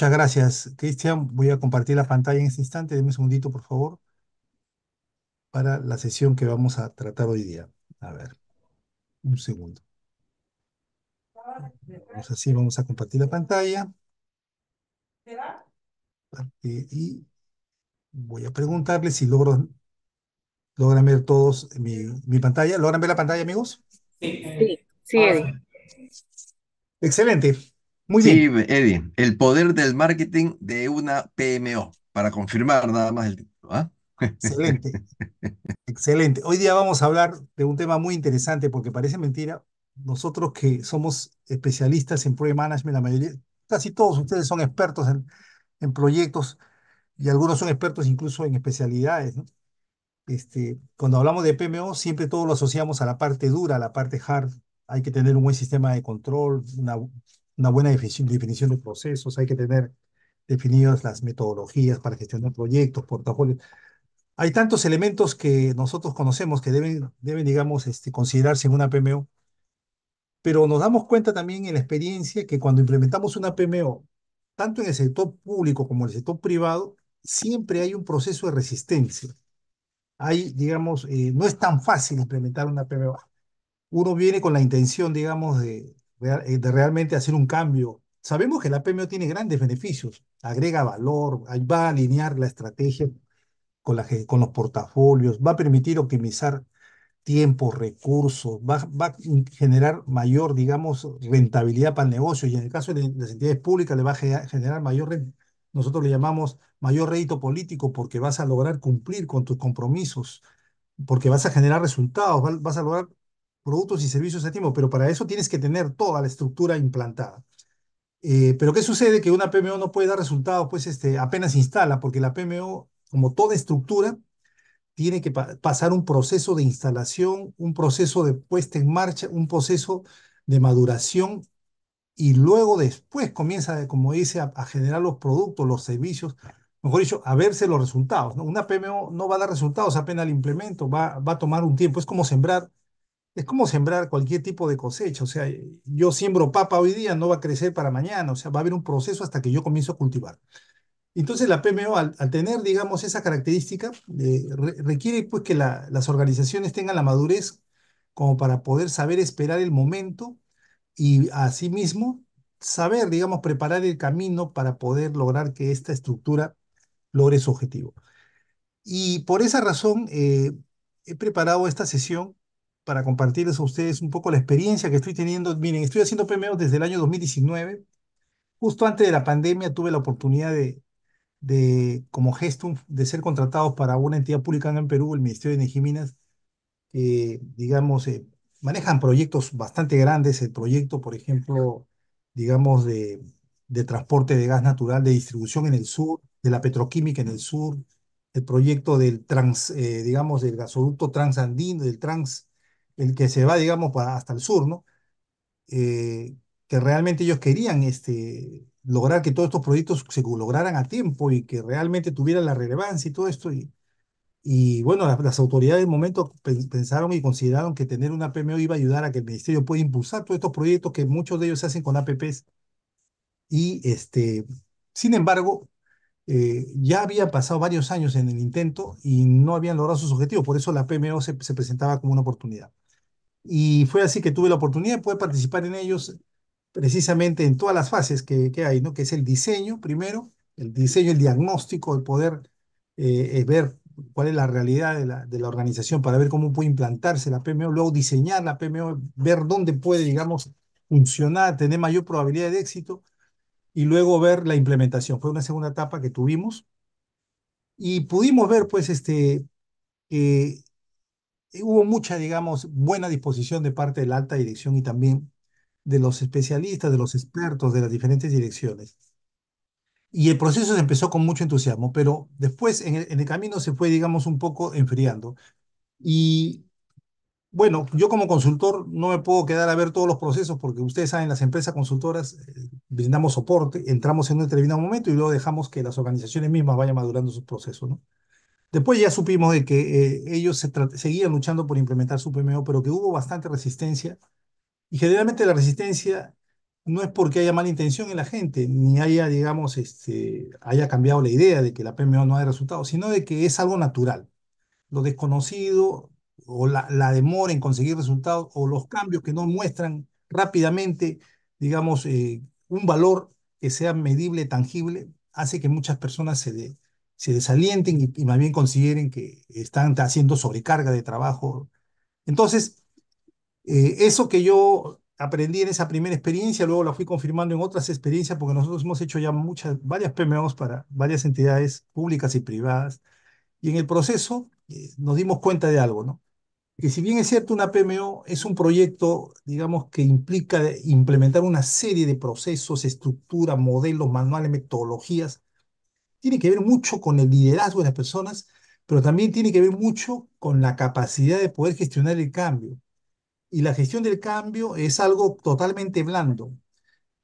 Muchas gracias, Cristian. Voy a compartir la pantalla en este instante. Deme un segundito, por favor, para la sesión que vamos a tratar hoy día. A ver, un segundo. Vamos así, vamos a compartir la pantalla. Y voy a preguntarle si logran ver todos mi, pantalla. ¿Logran ver la pantalla, amigos? Sí, sí. Ah, excelente. Muy sí, bien. Eddie, el poder del marketing de una PMO, para confirmar nada más el título. ¿ah? Excelente, excelente. Hoy día vamos a hablar de un tema muy interesante porque parece mentira, nosotros que somos especialistas en Project Management, la mayoría, casi todos ustedes son expertos en, en proyectos y algunos son expertos incluso en especialidades. Este, cuando hablamos de PMO, siempre todos lo asociamos a la parte dura, a la parte hard. Hay que tener un buen sistema de control, una una buena definición, de procesos, hay que tener definidas las metodologías para gestionar proyectos, portafolios. Hay tantos elementos que nosotros conocemos que deben, deben digamos, este, considerarse en una PMO, pero nos damos cuenta también en la experiencia que cuando implementamos una PMO, tanto en el sector público como en el sector privado, siempre hay un proceso de resistencia. Hay, digamos, eh, no es tan fácil implementar una PMO. Uno viene con la intención, digamos, de, eh, de realmente hacer un cambio. Sabemos que la PMO tiene grandes beneficios, agrega valor, va a alinear la estrategia con, los portafolios, va a permitir optimizar tiempo recursos, va, va, a generar mayor, digamos, rentabilidad para el negocio y en el caso de las entidades públicas le va a generar mayor, nosotros le llamamos mayor rédito político porque vas a lograr cumplir con tus compromisos, porque vas a generar resultados, vas a lograr productos y servicios a tiempo, pero para eso tienes que tener toda la estructura implantada. Eh, pero ¿qué sucede? Que una PMO no puede dar resultados, pues este, apenas instala, porque la PMO, como toda estructura, tiene que pasar un proceso de instalación, un proceso de puesta en marcha, un proceso de maduración y luego después comienza, como dice, a, generar los productos, los servicios, mejor dicho, a verse los resultados. ¿no? Una PMO no va a dar resultados apenas al implemento, va, va a tomar un tiempo. Es como sembrar es como sembrar cualquier tipo de cosecha. O sea, yo siembro papa hoy día, no va a crecer para mañana. O sea, va a haber un proceso hasta que yo comienzo a cultivar. Entonces la PMO, al, tener, digamos, esa característica, eh, requiere pues que las organizaciones tengan la madurez como para poder saber esperar el momento y asimismo saber, digamos, preparar el camino para poder lograr que esta estructura logre su objetivo. Y por esa razón eh, he preparado esta sesión para compartirles a ustedes un poco la experiencia que estoy teniendo. Miren, estoy haciendo PMO desde el año 2019. Justo antes de la pandemia tuve la oportunidad de, de como gestum, de ser contratados para una entidad pública en Perú, el Ministerio de Energía Minas, que, digamos, eh, manejan proyectos bastante grandes. El proyecto, por ejemplo, digamos, de, de transporte de gas natural de distribución en el sur, de la petroquímica en el sur, el proyecto del trans, eh, digamos, del gasoducto transandino, del trans el que se va, digamos, para hasta el sur, ¿no? Eh, que realmente ellos querían este, lograr que todos estos proyectos se lograran a tiempo y que realmente tuvieran la relevancia y todo esto. Y, y bueno, las, autoridades del momento pensaron y consideraron que tener una PMO iba a ayudar a que el ministerio pueda impulsar todos estos proyectos que muchos de ellos se hacen con APPs. Y este, sin embargo, eh, ya había pasado varios años en el intento y no habían logrado sus objetivos, por eso la PMO se, presentaba como una oportunidad. Y fue así que tuve la oportunidad de poder participar en ellos precisamente en todas las fases que, hay, ¿no? que es el diseño primero, el diseño, el diagnóstico, el poder eh, eh, ver cuál es la realidad de la, de la, organización para ver cómo puede implantarse la PMO, luego diseñar la PMO, ver dónde puede, digamos, funcionar, tener mayor probabilidad de éxito, y luego ver la implementación. Fue una segunda etapa que tuvimos y pudimos ver, pues, este, eh, hubo mucha, digamos, buena disposición de parte de la alta dirección y también de los especialistas, de los expertos de las diferentes direcciones. Y el proceso se empezó con mucho entusiasmo, pero después en el camino se fue, digamos, un poco enfriando. Y bueno, yo como consultor no me puedo quedar a ver todos los procesos porque ustedes saben, las empresas consultoras eh, brindamos soporte, entramos en un determinado momento y luego dejamos que las organizaciones mismas vayan madurando sus procesos, ¿no? Después ya supimos de que eh, ellos seguían luchando por implementar su PMO, pero que hubo bastante resistencia. Y generalmente la resistencia no es porque haya mala intención en la gente, ni haya, digamos, este, haya cambiado la idea de que la PMO no ha resultado sino de que es algo natural. Lo desconocido o la, demora en conseguir resultados o los cambios que no muestran rápidamente, digamos, eh, un valor que sea medible, tangible, hace que muchas personas se, se desalienten y, más bien consideren que están haciendo sobrecarga de trabajo. Entonces, eh, eso que yo aprendí en esa primera experiencia, luego la fui confirmando en otras experiencias, porque nosotros hemos hecho ya muchas, varias PMOs para varias entidades públicas y privadas, y en el proceso eh, nos dimos cuenta de algo, ¿no? que si bien es cierto una PMO es un proyecto, digamos, que implica implementar una serie de procesos, estructuras, modelos, manuales, metodologías, tiene que ver mucho con el liderazgo de las personas, pero también tiene que ver mucho con la capacidad de poder gestionar el cambio. Y la gestión del cambio es algo totalmente blando.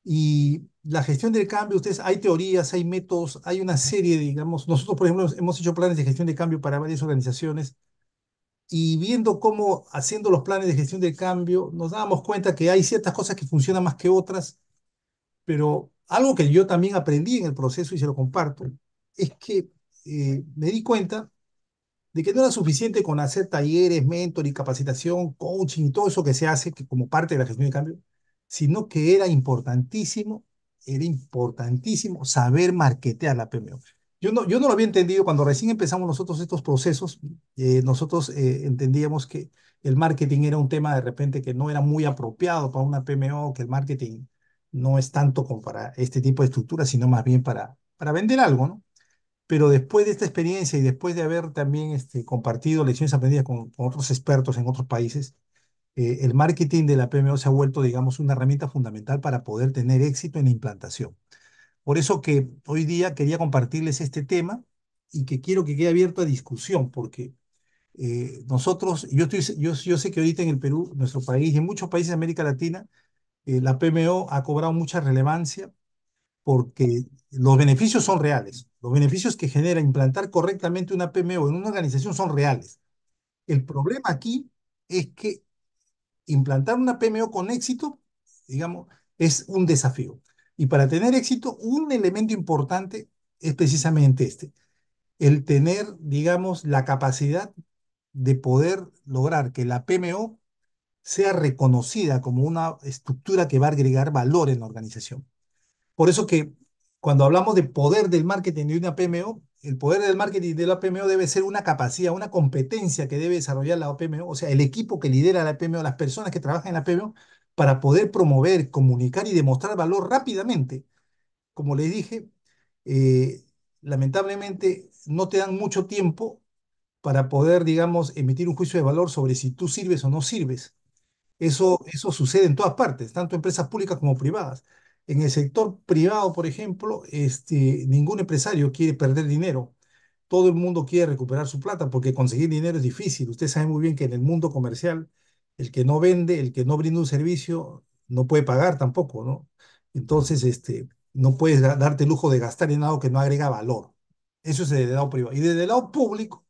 Y la gestión del cambio, ustedes, hay teorías, hay métodos, hay una serie, digamos, nosotros, por ejemplo, hemos hecho planes de gestión de cambio para varias organizaciones y viendo cómo haciendo los planes de gestión del cambio, nos dábamos cuenta que hay ciertas cosas que funcionan más que otras, pero algo que yo también aprendí en el proceso y se lo comparto, es que eh, me di cuenta de que no era suficiente con hacer talleres, mentor y capacitación, coaching y todo eso que se hace como parte de la gestión del cambio, sino que era importantísimo, era importantísimo saber marketear la PMO. Yo no, lo había entendido cuando recién empezamos nosotros estos procesos. Eh, nosotros eh, entendíamos que el marketing era un tema de repente que no era muy apropiado para una PMO, que el marketing no es tanto como para este tipo de estructuras, sino más bien para, para vender algo, ¿no? Pero después de esta experiencia y después de haber también este, compartido lecciones aprendidas con, otros expertos en otros países, eh, el marketing de la PMO se ha vuelto, digamos, una herramienta fundamental para poder tener éxito en la implantación. Por eso que hoy día quería compartirles este tema y que quiero que quede abierto a discusión, porque eh, nosotros, yo, estoy, yo, yo, sé que ahorita en el Perú, nuestro país y en muchos países de América Latina, eh, la PMO ha cobrado mucha relevancia porque los beneficios son reales. Los beneficios que genera implantar correctamente una PMO en una organización son reales. El problema aquí es que implantar una PMO con éxito, digamos, es un desafío. Y para tener éxito, un elemento importante es precisamente este, el tener, digamos, la capacidad de poder lograr que la PMO sea reconocida como una estructura que va a agregar valor en la organización. Por eso que cuando hablamos de poder del marketing de una PMO, el poder del marketing de la PMO debe ser una capacidad, una competencia que debe desarrollar la PMO, o sea, el equipo que lidera la PMO, las personas que trabajan en la PMO, para poder promover, comunicar y demostrar valor rápidamente. Como les dije, eh, lamentablemente no te dan mucho tiempo para poder, digamos, emitir un juicio de valor sobre si tú sirves o no sirves. Eso, eso sucede en todas partes, tanto empresas públicas como privadas. En el sector privado, por ejemplo, este, ningún empresario quiere perder dinero. Todo el mundo quiere recuperar su plata porque conseguir dinero es difícil. Usted sabe muy bien que en el mundo comercial el que no vende, el que no brinda un servicio, no puede pagar tampoco, ¿no? Entonces, este, no puedes darte el lujo de gastar en algo que no agrega valor. Eso es desde el lado privado. Y desde el lado público,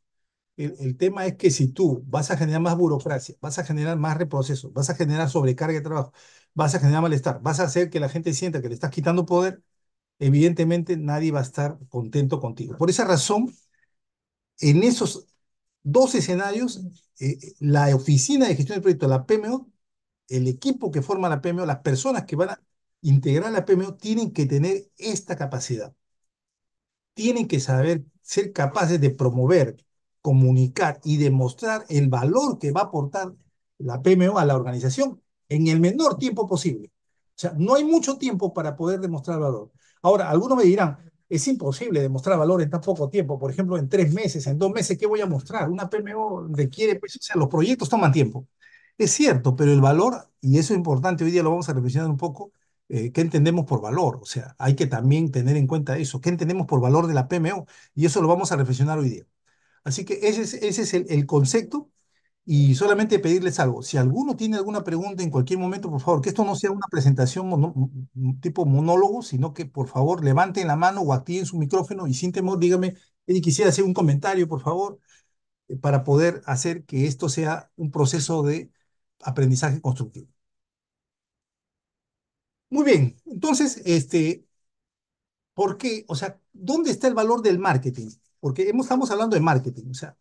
el, el, tema es que si tú vas a generar más burocracia, vas a generar más reprocesos, vas a generar sobrecarga de trabajo, vas a generar malestar, vas a hacer que la gente sienta que le estás quitando poder, evidentemente nadie va a estar contento contigo. Por esa razón, en esos dos escenarios, eh, la oficina de gestión del proyecto, la PMO, el equipo que forma la PMO, las personas que van a integrar la PMO, tienen que tener esta capacidad. Tienen que saber ser capaces de promover, comunicar y demostrar el valor que va a aportar la PMO a la organización en el menor tiempo posible. O sea, no hay mucho tiempo para poder demostrar valor. Ahora, algunos me dirán, es imposible demostrar valor en tan poco tiempo. Por ejemplo, en tres meses, en dos meses, ¿qué voy a mostrar? Una PMO requiere, pues, o sea, los proyectos toman tiempo. Es cierto, pero el valor, y eso es importante, hoy día lo vamos a reflexionar un poco, eh, ¿qué entendemos por valor? O sea, hay que también tener en cuenta eso, ¿qué entendemos por valor de la PMO? Y eso lo vamos a reflexionar hoy día. Así que ese es, ese es el concepto y solamente pedirles algo, si alguno tiene alguna pregunta en cualquier momento, por favor, que esto no sea una presentación tipo monólogo, sino que por favor levanten la mano o activen su micrófono y sin temor dígame, Eddie, quisiera hacer un comentario, por favor, eh, para poder hacer que esto sea un proceso de aprendizaje constructivo. Muy bien, entonces, este, ¿por qué? O sea, ¿dónde está el valor del marketing? Porque estamos hablando de marketing, o sea,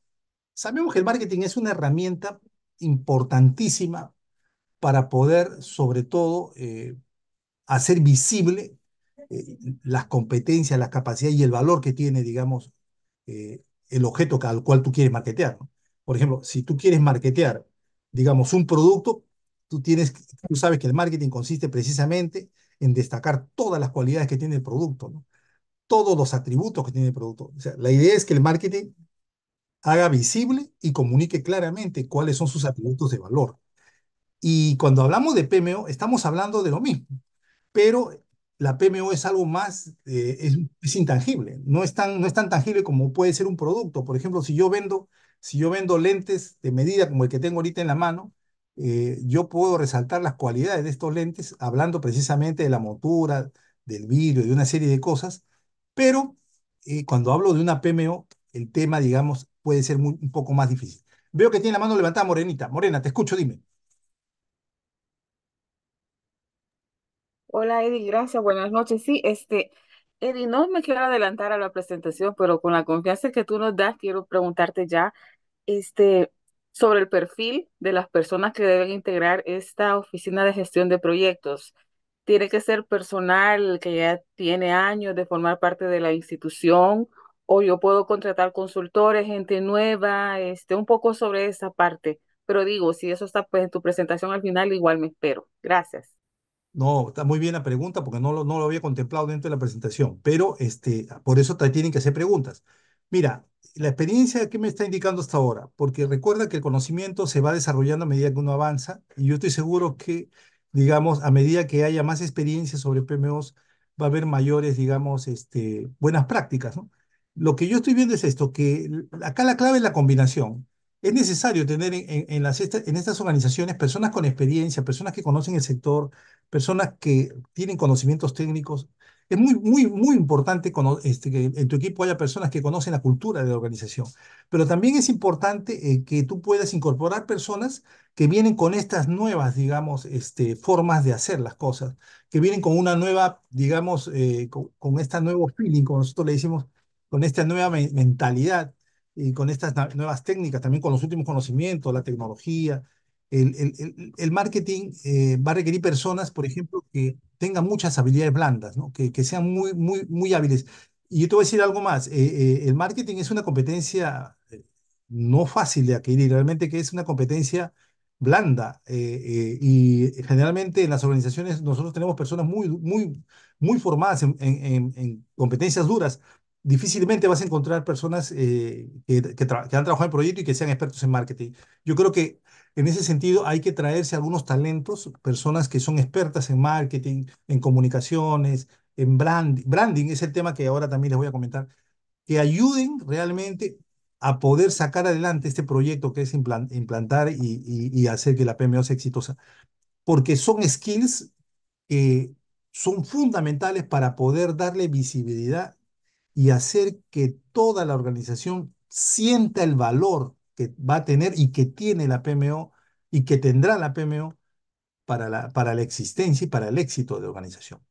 Sabemos que el marketing es una herramienta importantísima para poder, sobre todo, eh, hacer visible eh, las competencias, las capacidades y el valor que tiene, digamos, eh, el objeto al cual tú quieres marketear. Por ejemplo, si tú quieres marketear, digamos, un producto, tú, tienes, tú sabes que el marketing consiste precisamente en destacar todas las cualidades que tiene el producto, todos los atributos que tiene el producto. O sea, la idea es que el marketing haga visible y comunique claramente cuáles son sus atributos de valor. Y cuando hablamos de PMO, estamos hablando de lo mismo, pero la PMO es algo más, eh, es, intangible, no es, tan, no es tan tangible como puede ser un producto. Por ejemplo, si yo vendo, si yo vendo lentes de medida como el que tengo ahorita en la mano, eh, yo puedo resaltar las cualidades de estos lentes hablando precisamente de la motura, del vidrio, de una serie de cosas, pero eh, cuando hablo de una PMO, el tema, digamos, puede ser un poco más difícil. Veo que tiene la mano levantada Morenita. Morena, te escucho, dime. Hola Eddie, gracias, buenas noches. Sí, este, Eddie, no me quiero adelantar a la presentación, pero con la confianza que tú nos das, quiero preguntarte ya, este, sobre el perfil de las personas que deben integrar esta oficina de gestión de proyectos. ¿Tiene que ser personal que ya tiene años de formar parte de la institución o yo puedo contratar consultores, gente nueva, este, un poco sobre esa parte. Pero digo, si eso está pues en tu presentación al final, igual me espero. Gracias. No, está muy bien la pregunta porque no lo, no lo había contemplado dentro de la presentación, pero este, por eso te tienen que hacer preguntas. Mira, la experiencia que me está indicando hasta ahora, porque recuerda que el conocimiento se va desarrollando a medida que uno avanza y yo estoy seguro que, digamos, a medida que haya más experiencia sobre PMOs, va a haber mayores, digamos, este, buenas prácticas, ¿no? lo que yo estoy viendo es esto, que acá la clave es la combinación. Es necesario tener en, las, en estas organizaciones personas con experiencia, personas que conocen el sector, personas que tienen conocimientos técnicos. Es muy, muy, muy importante este, que en tu equipo haya personas que conocen la cultura de la organización. Pero también es importante eh, que tú puedas incorporar personas que vienen con estas nuevas, digamos, este, formas de hacer las cosas, que vienen con una nueva, digamos, eh, con, con este nuevo feeling, como nosotros le decimos, con esta nueva mentalidad y con estas nuevas técnicas, también con los últimos conocimientos, la tecnología, el, el, marketing eh, va a requerir personas, por ejemplo, que tengan muchas habilidades blandas, ¿no? que, que sean muy, muy, muy hábiles. Y yo te voy a decir algo más, eh, eh, el marketing es una competencia no fácil de adquirir, realmente que es una competencia blanda y generalmente en las organizaciones nosotros tenemos personas muy, muy, muy formadas en competencias duras, difícilmente vas a encontrar personas eh, que, han trabajado en el proyecto y que sean expertos en marketing. Yo creo que en ese sentido hay que traerse algunos talentos, personas que son expertas en marketing, en comunicaciones, en branding. Branding es el tema que ahora también les voy a comentar, que ayuden realmente a poder sacar adelante este proyecto que es implantar y, y, y hacer que la PMO sea exitosa. Porque son skills que son fundamentales para poder darle visibilidad y hacer que toda la organización sienta el valor que va a tener y que tiene la PMO y que tendrá la PMO para la, para la existencia y para el éxito de la organización.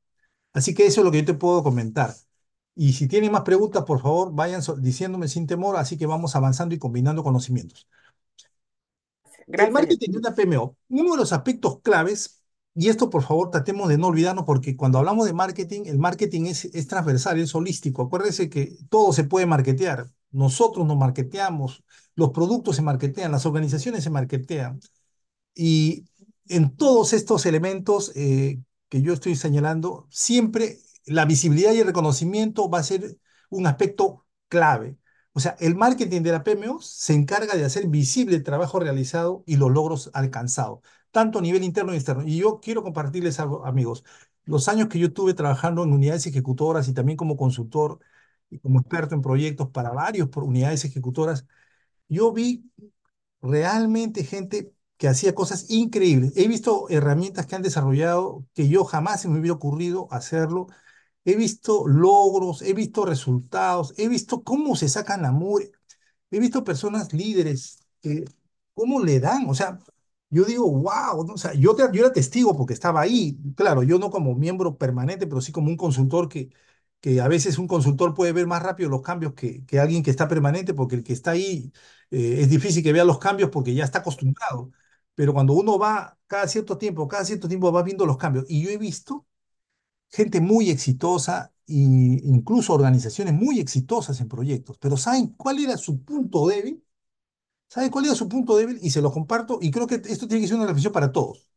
Así que eso es lo que yo te puedo comentar. Y si tienen más preguntas, por favor, vayan diciéndome sin temor, así que vamos avanzando y combinando conocimientos. Gracias. El marketing de una PMO, uno de los aspectos claves y esto, por favor, tratemos de no olvidarnos porque cuando hablamos de marketing, el marketing es, transversal, es holístico. Acuérdense que todo se puede marketear. Nosotros nos marketeamos, los productos se marketean, las organizaciones se marketean. Y en todos estos elementos eh, que yo estoy señalando, siempre la visibilidad y el reconocimiento va a ser un aspecto clave. O sea, el marketing de la PMO se encarga de hacer visible el trabajo realizado y los logros alcanzados tanto a nivel interno y externo. Y yo quiero compartirles algo, amigos. Los años que yo tuve trabajando en unidades ejecutoras y también como consultor y como experto en proyectos para varios por unidades ejecutoras, yo vi realmente gente que hacía cosas increíbles. He visto herramientas que han desarrollado que yo jamás se me hubiera ocurrido hacerlo. He visto logros, he visto resultados, he visto cómo se sacan la He visto personas líderes que cómo le dan, o sea, yo digo, wow, o sea, yo, era testigo porque estaba ahí, claro, yo no como miembro permanente, pero sí como un consultor que, que a veces un consultor puede ver más rápido los cambios que, que alguien que está permanente, porque el que está ahí eh, es difícil que vea los cambios porque ya está acostumbrado. Pero cuando uno va cada cierto tiempo, cada cierto tiempo va viendo los cambios. Y yo he visto gente muy exitosa e incluso organizaciones muy exitosas en proyectos. Pero ¿saben cuál era su punto débil? ¿Sabe cuál era su punto débil? Y se lo comparto, y creo que esto tiene que ser una reflexión para todos.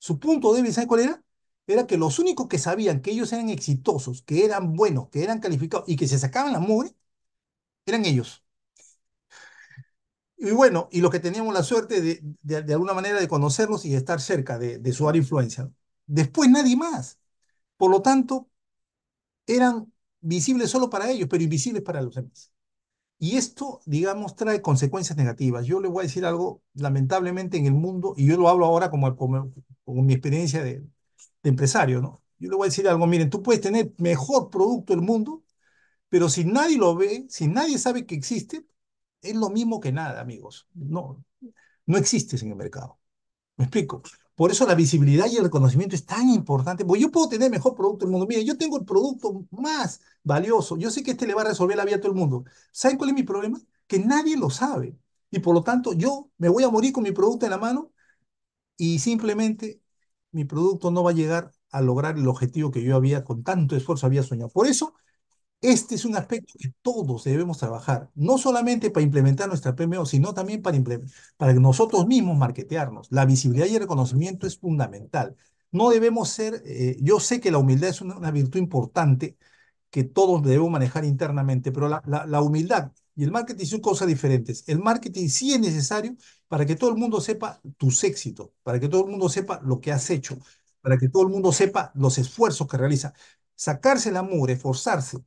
Su punto débil, ¿sabe cuál era? Era que los únicos que sabían que ellos eran exitosos, que eran buenos, que eran calificados y que se sacaban la mugre, eran ellos. Y bueno, y los que teníamos la suerte de, de, alguna manera de conocerlos y de estar cerca de, de su área influencia. Después nadie más. Por lo tanto, eran visibles solo para ellos, pero invisibles para los demás. Y esto, digamos, trae consecuencias negativas. Yo le voy a decir algo, lamentablemente en el mundo, y yo lo hablo ahora como, como, mi experiencia de, de, empresario, ¿no? Yo le voy a decir algo, miren, tú puedes tener mejor producto del mundo, pero si nadie lo ve, si nadie sabe que existe, es lo mismo que nada, amigos. No, no existes en el mercado. ¿Me explico? Por eso la visibilidad y el reconocimiento es tan importante, porque yo puedo tener el mejor producto del mundo. Mire, yo tengo el producto más valioso. Yo sé que este le va a resolver la vida a todo el mundo. ¿Saben cuál es mi problema? Que nadie lo sabe. Y por lo tanto, yo me voy a morir con mi producto en la mano y simplemente mi producto no va a llegar a lograr el objetivo que yo había con tanto esfuerzo había soñado. Por eso, este es un aspecto que todos debemos trabajar, no solamente para implementar nuestra PMO, sino también para, para nosotros mismos marketearnos. La visibilidad y el reconocimiento es fundamental. No debemos ser, eh, yo sé que la humildad es una, virtud importante que todos debemos manejar internamente, pero la, humildad y el marketing son cosas diferentes. El marketing sí es necesario para que todo el mundo sepa tus éxitos, para que todo el mundo sepa lo que has hecho, para que todo el mundo sepa los esfuerzos que realiza. Sacarse el amor, esforzarse,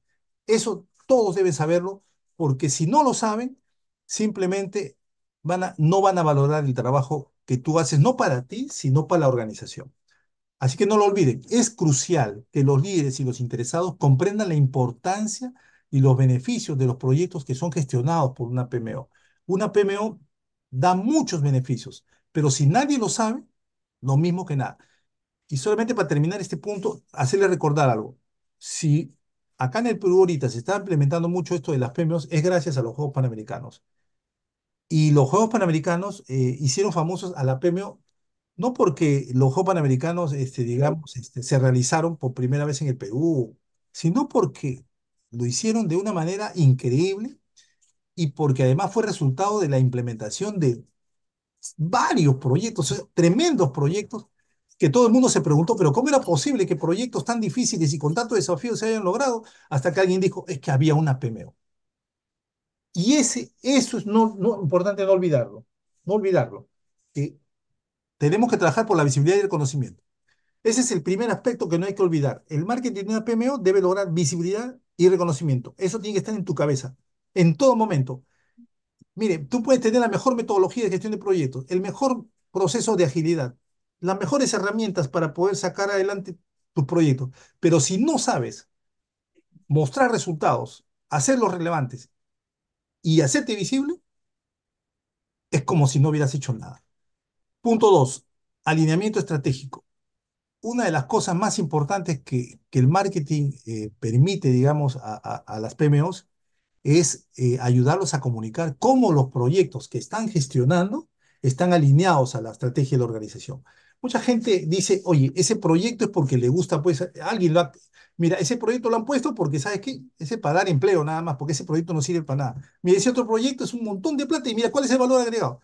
eso todos deben saberlo, porque si no lo saben, simplemente van a, no van a valorar el trabajo que tú haces, no para ti, sino para la organización. Así que no lo olviden, es crucial que los líderes y los interesados comprendan la importancia y los beneficios de los proyectos que son gestionados por una PMO. Una PMO da muchos beneficios, pero si nadie lo sabe, lo mismo que nada. Y solamente para terminar este punto, hacerle recordar algo. Si acá en el Perú ahorita se está implementando mucho esto de las premios, es gracias a los Juegos Panamericanos. Y los Juegos Panamericanos eh, hicieron famosos a la premio, no porque los Juegos Panamericanos, este, digamos, este, se realizaron por primera vez en el Perú, sino porque lo hicieron de una manera increíble y porque además fue resultado de la implementación de varios proyectos, tremendos proyectos que todo el mundo se preguntó, pero ¿cómo era posible que proyectos tan difíciles y con tanto desafío se hayan logrado? Hasta que alguien dijo, es que había una PMO. Y ese, eso es no, importante no olvidarlo, no olvidarlo, que tenemos que trabajar por la visibilidad y el conocimiento. Ese es el primer aspecto que no hay que olvidar. El marketing de una PMO debe lograr visibilidad y reconocimiento. Eso tiene que estar en tu cabeza, en todo momento. Mire, tú puedes tener la mejor metodología de gestión de proyectos, el mejor proceso de agilidad, las mejores herramientas para poder sacar adelante tu proyecto. Pero si no sabes mostrar resultados, hacerlos relevantes y hacerte visible, es como si no hubieras hecho nada. Punto dos, alineamiento estratégico. Una de las cosas más importantes que, el marketing eh, permite, digamos, a, las PMOs es eh, ayudarlos a comunicar cómo los proyectos que están gestionando están alineados a la estrategia de la organización mucha gente dice, oye, ese proyecto es porque le gusta, pues alguien lo ha... Mira, ese proyecto lo han puesto porque, ¿sabes qué? Ese para dar empleo nada más, porque ese proyecto no sirve para nada. Mira, ese otro proyecto es un montón de plata y mira, ¿cuál es el valor agregado?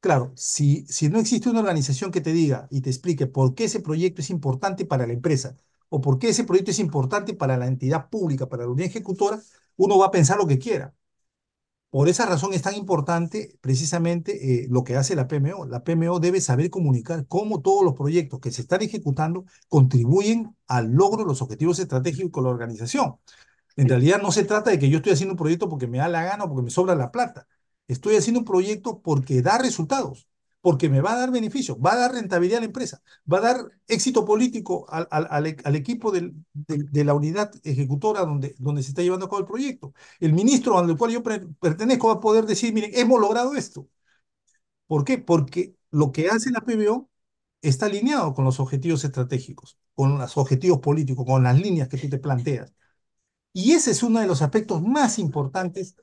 Claro, si, si no existe una organización que te diga y te explique por qué ese proyecto es importante para la empresa o por qué ese proyecto es importante para la entidad pública, para la unidad ejecutora, uno va a pensar lo que quiera. Por esa razón es tan importante precisamente eh, lo que hace la PMO. La PMO debe saber comunicar cómo todos los proyectos que se están ejecutando contribuyen al logro de los objetivos estratégicos de la organización. En realidad no se trata de que yo estoy haciendo un proyecto porque me da la gana o porque me sobra la plata. Estoy haciendo un proyecto porque da resultados porque me va a dar beneficio, va a dar rentabilidad a la empresa, va a dar éxito político al, al, e, equipo de la unidad ejecutora donde, donde se está llevando a cabo el proyecto. El ministro al cual yo pertenezco va a poder decir, mire, hemos logrado esto. ¿Por qué? Porque lo que hace la PBO está alineado con los objetivos estratégicos, con los objetivos políticos, con las líneas que tú te planteas. Y ese es uno de los aspectos más importantes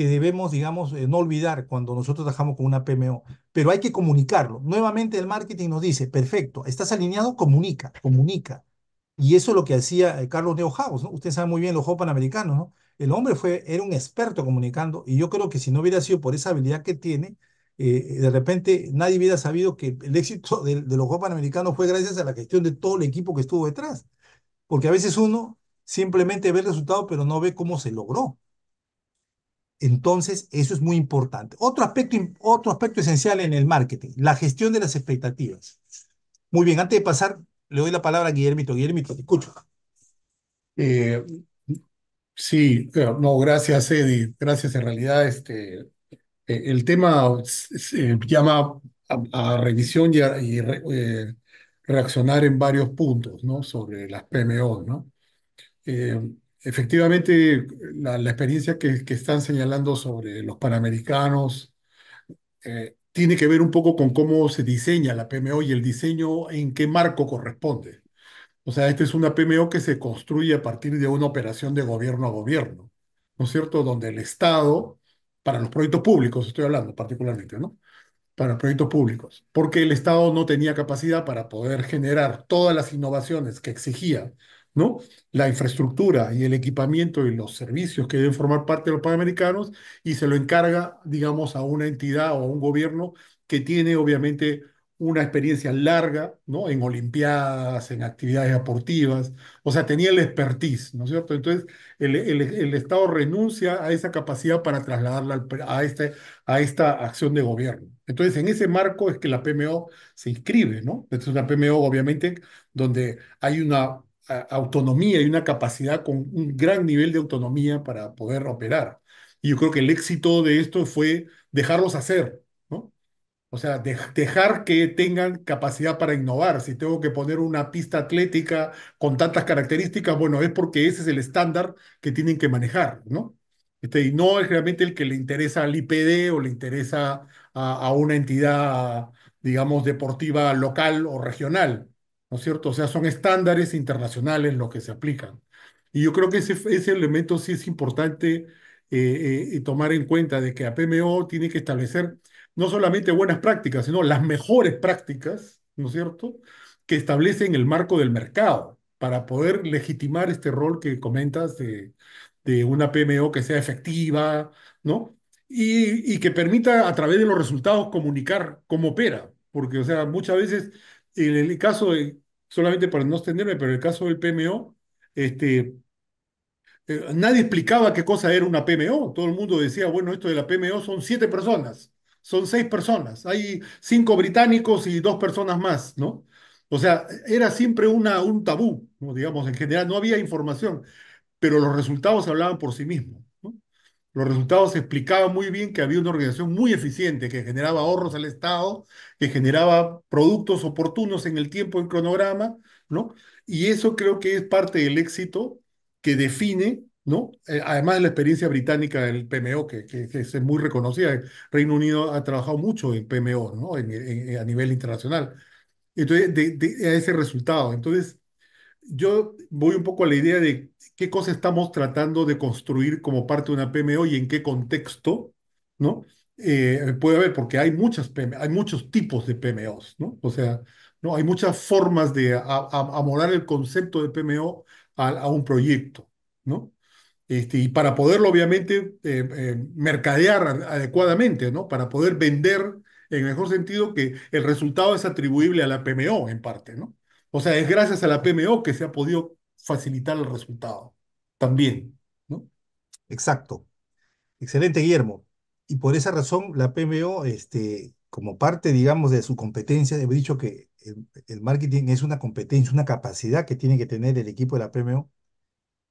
que debemos, digamos, eh, no olvidar cuando nosotros trabajamos con una PMO, pero hay que comunicarlo. Nuevamente el marketing nos dice, perfecto, estás alineado, comunica, comunica. Y eso es lo que hacía eh, Carlos Neohaus, ¿no? Usted sabe muy bien los Juegos Panamericanos, ¿no? El hombre fue, era un experto comunicando y yo creo que si no hubiera sido por esa habilidad que tiene, eh, de repente nadie hubiera sabido que el éxito de, de los Juegos Panamericanos fue gracias a la gestión de todo el equipo que estuvo detrás. Porque a veces uno simplemente ve el resultado, pero no ve cómo se logró. Entonces, eso es muy importante. Otro aspecto, otro aspecto esencial en el marketing, la gestión de las expectativas. Muy bien, antes de pasar, le doy la palabra a Guillermito. Guillermito, te escucho. Eh, sí, no, gracias, Eddie. Gracias, en realidad, este, eh, el tema eh, llama a, revisión y, reaccionar en varios puntos, ¿no? Sobre las PMO, ¿no? Efectivamente, la, experiencia que, están señalando sobre los panamericanos eh, tiene que ver un poco con cómo se diseña la PMO y el diseño en qué marco corresponde. O sea, esta es una PMO que se construye a partir de una operación de gobierno a gobierno, ¿no es cierto? Donde el Estado, para los proyectos públicos estoy hablando particularmente, ¿no? Para proyectos públicos, porque el Estado no tenía capacidad para poder generar todas las innovaciones que exigía ¿no? La infraestructura y el equipamiento y los servicios que deben formar parte de los panamericanos y se lo encarga, digamos, a una entidad o a un gobierno que tiene obviamente una experiencia larga, ¿no? En olimpiadas, en actividades deportivas, o sea, tenía el expertise, ¿no es cierto? Entonces, el, Estado renuncia a esa capacidad para trasladarla a, este, a esta acción de gobierno. Entonces, en ese marco es que la PMO se inscribe, ¿no? Entonces es una PMO, obviamente, donde hay una autonomía y una capacidad con un gran nivel de autonomía para poder operar. Y yo creo que el éxito de esto fue dejarlos hacer, ¿no? O sea, dejar que tengan capacidad para innovar. Si tengo que poner una pista atlética con tantas características, bueno, es porque ese es el estándar que tienen que manejar, ¿no? Este, y no es realmente el que le interesa al IPD o le interesa a, a una entidad, digamos, deportiva local o regional. ¿no es cierto? O sea, son estándares internacionales los que se aplican. Y yo creo que ese, ese elemento sí es importante eh, eh, tomar en cuenta de que APMO tiene que establecer no solamente buenas prácticas, sino las mejores prácticas, ¿no es cierto?, que establecen el marco del mercado para poder legitimar este rol que comentas de, de una PMO que sea efectiva, ¿no? Y, y, que permita a través de los resultados comunicar cómo opera, porque, o sea, muchas veces en el caso de solamente para no extenderme, pero en el caso del PMO, este, eh, nadie explicaba qué cosa era una PMO. Todo el mundo decía, bueno, esto de la PMO son siete personas, son seis personas, hay cinco británicos y dos personas más, ¿no? O sea, era siempre una, un tabú, digamos, en general no había información, pero los resultados hablaban por sí mismos. Los resultados explicaban muy bien que había una organización muy eficiente, que generaba ahorros al Estado, que generaba productos oportunos en el tiempo, en cronograma, ¿no? Y eso creo que es parte del éxito que define, ¿no? Eh, además de la experiencia británica del PMO, que, es muy reconocida. Reino Unido ha trabajado mucho en PMO, ¿no? a nivel internacional. Entonces, de, a ese resultado. Entonces, yo voy un poco a la idea de qué cosa estamos tratando de construir como parte de una PMO y en qué contexto, ¿no? Eh, puede haber, porque hay muchas hay muchos tipos de PMOs, ¿no? O sea, ¿no? hay muchas formas de amolar el concepto de PMO a, un proyecto, ¿no? Este, y para poderlo, obviamente, eh, eh, mercadear adecuadamente, ¿no? Para poder vender en el mejor sentido que el resultado es atribuible a la PMO en parte, ¿no? O sea, es gracias a la PMO que se ha podido facilitar el resultado también. ¿no? Exacto. Excelente, Guillermo. Y por esa razón, la PMO, este, como parte, digamos, de su competencia, he dicho que el, marketing es una competencia, una capacidad que tiene que tener el equipo de la PMO,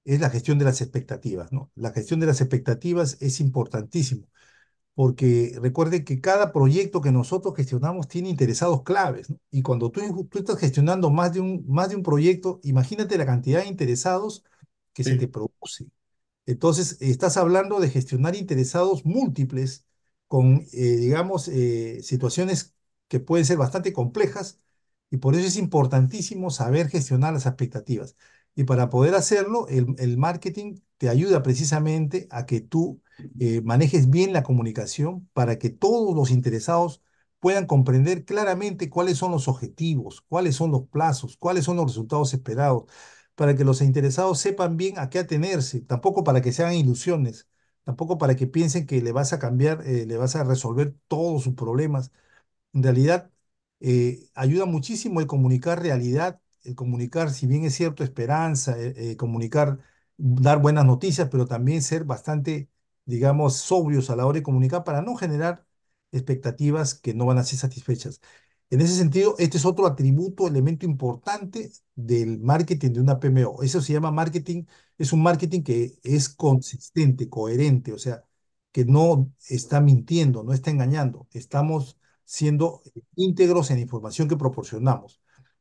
es la gestión de las expectativas, ¿no? La gestión de las expectativas es importantísimo porque recuerde que cada proyecto que nosotros gestionamos tiene interesados claves, ¿no? y cuando tú, estás gestionando más de, un, más de un proyecto, imagínate la cantidad de interesados que se te produce. Entonces, estás hablando de gestionar interesados múltiples con, eh, digamos, eh, situaciones que pueden ser bastante complejas, y por eso es importantísimo saber gestionar las expectativas. Y para poder hacerlo, el, marketing te ayuda precisamente a que tú eh, manejes bien la comunicación para que todos los interesados puedan comprender claramente cuáles son los objetivos, cuáles son los plazos, cuáles son los resultados esperados, para que los interesados sepan bien a qué atenerse, tampoco para que se hagan ilusiones, tampoco para que piensen que le vas a cambiar, eh, le vas a resolver todos sus problemas. En realidad, eh, ayuda muchísimo el comunicar realidad el eh, comunicar, si bien es cierto, esperanza, eh, eh, comunicar, dar buenas noticias, pero también ser bastante, digamos, sobrios a la hora de comunicar para no generar expectativas que no van a ser satisfechas. En ese sentido, este es otro atributo, elemento importante del marketing de una PMO. Eso se llama marketing, es un marketing que es consistente, coherente, o sea, que no está mintiendo, no está engañando. Estamos siendo íntegros en la información que proporcionamos.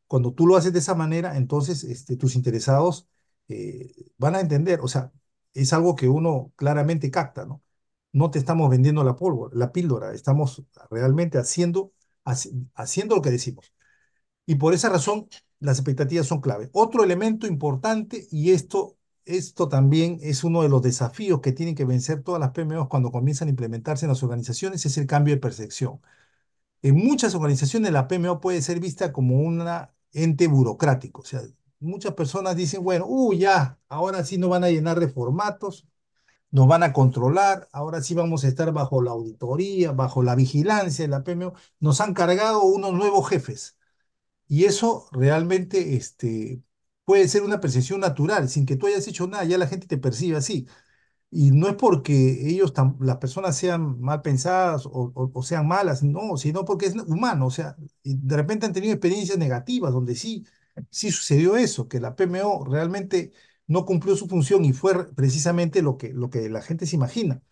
Cuando tú lo haces de esa manera, entonces este, tus interesados eh, van a entender, o sea, es algo que uno claramente capta, ¿no? No te estamos vendiendo la pólvora, la píldora, estamos realmente haciendo, haciendo lo que decimos. Y por esa razón, las expectativas son clave. Otro elemento importante, y esto, esto también es uno de los desafíos que tienen que vencer todas las PMOs cuando comienzan a implementarse en las organizaciones, es el cambio de percepción. En muchas organizaciones la PMO puede ser vista como una ente burocrático. O sea, muchas personas dicen, bueno, uh, ya, ahora sí nos van a llenar de formatos, nos van a controlar, ahora sí vamos a estar bajo la auditoría, bajo la vigilancia de la PMO. Nos han cargado unos nuevos jefes. Y eso realmente este, puede ser una percepción natural, sin que tú hayas hecho nada, ya la gente te percibe así. Y no es porque ellos, las personas sean mal pensadas o, sean malas, no, sino porque es humano. O sea, de repente han tenido experiencias negativas donde sí, sí sucedió eso, que la PMO realmente no cumplió su función y fue precisamente lo que, lo que la gente se imagina.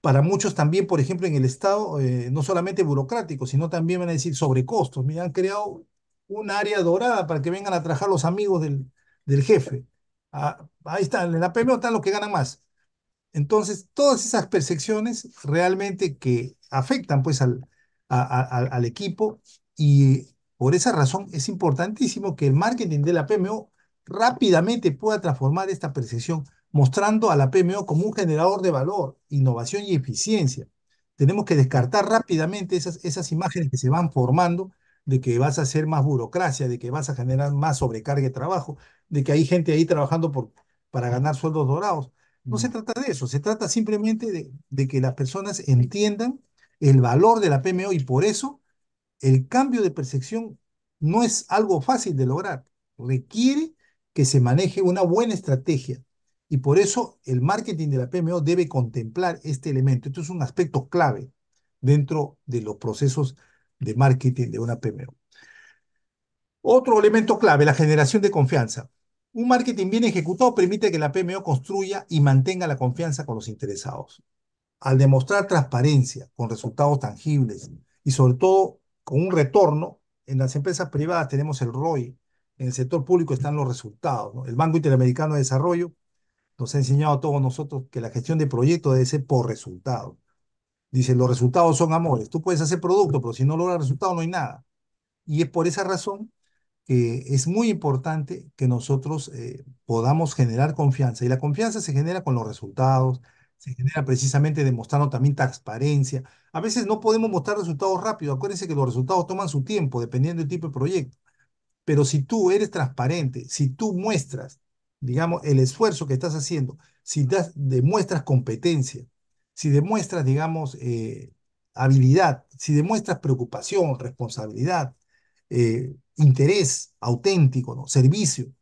Para muchos también, por ejemplo, en el Estado, eh, no solamente burocrático, sino también van a decir sobrecostos. Mira, han creado un área dorada para que vengan a trabajar los amigos del, del jefe. Ah, ahí están, en la PMO están los que ganan más. Entonces, todas esas percepciones realmente que afectan pues al, al equipo y por esa razón es importantísimo que el marketing de la PMO rápidamente pueda transformar esta percepción mostrando a la PMO como un generador de valor, innovación y eficiencia. Tenemos que descartar rápidamente esas, esas imágenes que se van formando de que vas a hacer más burocracia, de que vas a generar más sobrecarga de trabajo, de que hay gente ahí trabajando por, para ganar sueldos dorados. No se trata de eso, se trata simplemente de, que las personas entiendan el valor de la PMO y por eso el cambio de percepción no es algo fácil de lograr, requiere que se maneje una buena estrategia. Y por eso el marketing de la PMO debe contemplar este elemento. Esto es un aspecto clave dentro de los procesos de marketing de una PMO. Otro elemento clave, la generación de confianza. Un marketing bien ejecutado permite que la PMO construya y mantenga la confianza con los interesados. Al demostrar transparencia, con resultados tangibles y sobre todo con un retorno, en las empresas privadas tenemos el ROI, en el sector público están los resultados. El Banco Interamericano de Desarrollo nos ha enseñado a todos nosotros que la gestión de proyectos debe ser por resultados. Dice, los resultados son amores. Tú puedes hacer producto, pero si no logras resultados no hay nada. Y es por esa razón que es muy importante que nosotros eh, podamos generar confianza. Y la confianza se genera con los resultados, se genera precisamente demostrando también transparencia. A veces no podemos mostrar resultados rápido. Acuérdense que los resultados toman su tiempo, dependiendo del tipo de proyecto. Pero si tú eres transparente, si tú muestras, digamos, el esfuerzo que estás haciendo, si demuestras competencia, si demuestras, digamos, eh, habilidad, si demuestras preocupación, responsabilidad, eh, interés auténtico, ¿no? servicio.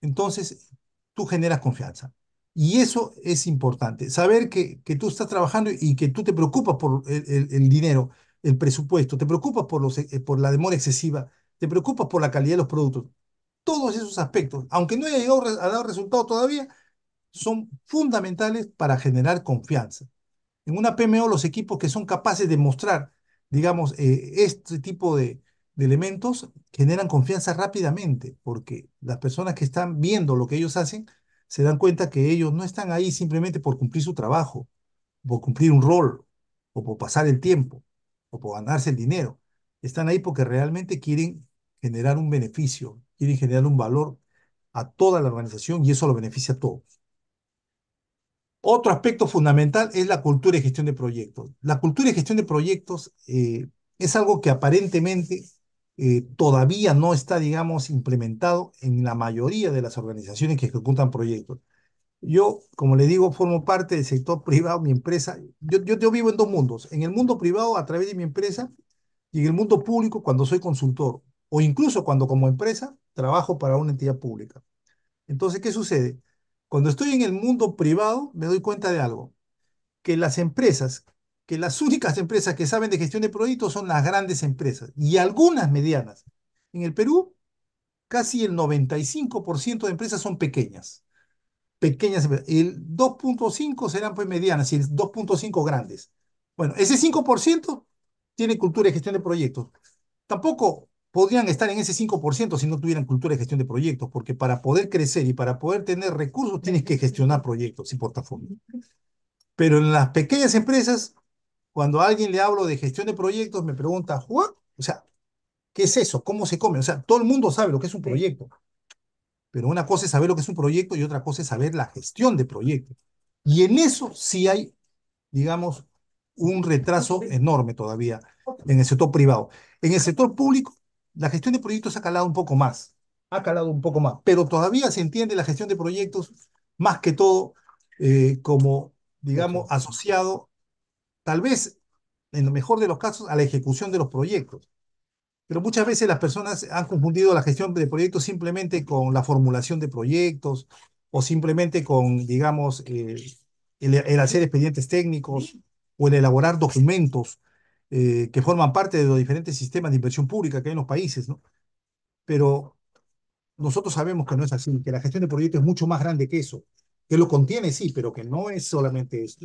Entonces, tú generas confianza. Y eso es importante, saber que, que tú estás trabajando y que tú te preocupas por el, dinero, el presupuesto, te preocupas por, los, eh, por la demora excesiva, te preocupas por la calidad de los productos. Todos esos aspectos, aunque no haya llegado a dar resultado todavía, son fundamentales para generar confianza. En una PMO, los equipos que son capaces de mostrar, digamos, eh, este tipo de, de elementos generan confianza rápidamente, porque las personas que están viendo lo que ellos hacen se dan cuenta que ellos no están ahí simplemente por cumplir su trabajo, por cumplir un rol, o por pasar el tiempo, o por ganarse el dinero. Están ahí porque realmente quieren generar un beneficio, quieren generar un valor a toda la organización y eso lo beneficia a todos. Otro aspecto fundamental es la cultura y gestión de proyectos. La cultura y gestión de proyectos eh, es algo que aparentemente eh, todavía no está, digamos, implementado en la mayoría de las organizaciones que ejecutan proyectos. Yo, como le digo, formo parte del sector privado, mi empresa. Yo, yo, yo, vivo en dos mundos, en el mundo privado a través de mi empresa y en el mundo público cuando soy consultor o incluso cuando como empresa trabajo para una entidad pública. Entonces, ¿qué sucede? Cuando estoy en el mundo privado me doy cuenta de algo, que las empresas que las únicas empresas que saben de gestión de proyectos son las grandes empresas y algunas medianas. En el Perú, casi el 95% de empresas son pequeñas. Pequeñas empresas. El 2.5 serán pues medianas y el 2.5 grandes. Bueno, ese 5% tiene cultura de gestión de proyectos. Tampoco podrían estar en ese 5% si no tuvieran cultura de gestión de proyectos, porque para poder crecer y para poder tener recursos tienes que gestionar proyectos y portafolios. Pero en las pequeñas empresas cuando a alguien le hablo de gestión de proyectos, me pregunta, O sea, ¿qué es eso? ¿Cómo se come? O sea, todo el mundo sabe lo que es un proyecto. Pero una cosa es saber lo que es un proyecto y otra cosa es saber la gestión de proyectos. Y en eso sí hay, digamos, un retraso enorme todavía en el sector privado. En el sector público, la gestión de proyectos ha calado un poco más, ha calado un poco más, pero todavía se entiende la gestión de proyectos más que todo eh, como, digamos, asociado tal vez, en lo mejor de los casos, a la ejecución de los proyectos. Pero muchas veces las personas han confundido la gestión de proyectos simplemente con la formulación de proyectos o simplemente con, digamos, eh, el, hacer expedientes técnicos o el elaborar documentos eh, que forman parte de los diferentes sistemas de inversión pública que hay en los países, ¿no? Pero nosotros sabemos que no es así, que la gestión de proyectos es mucho más grande que eso, que lo contiene, sí, pero que no es solamente eso.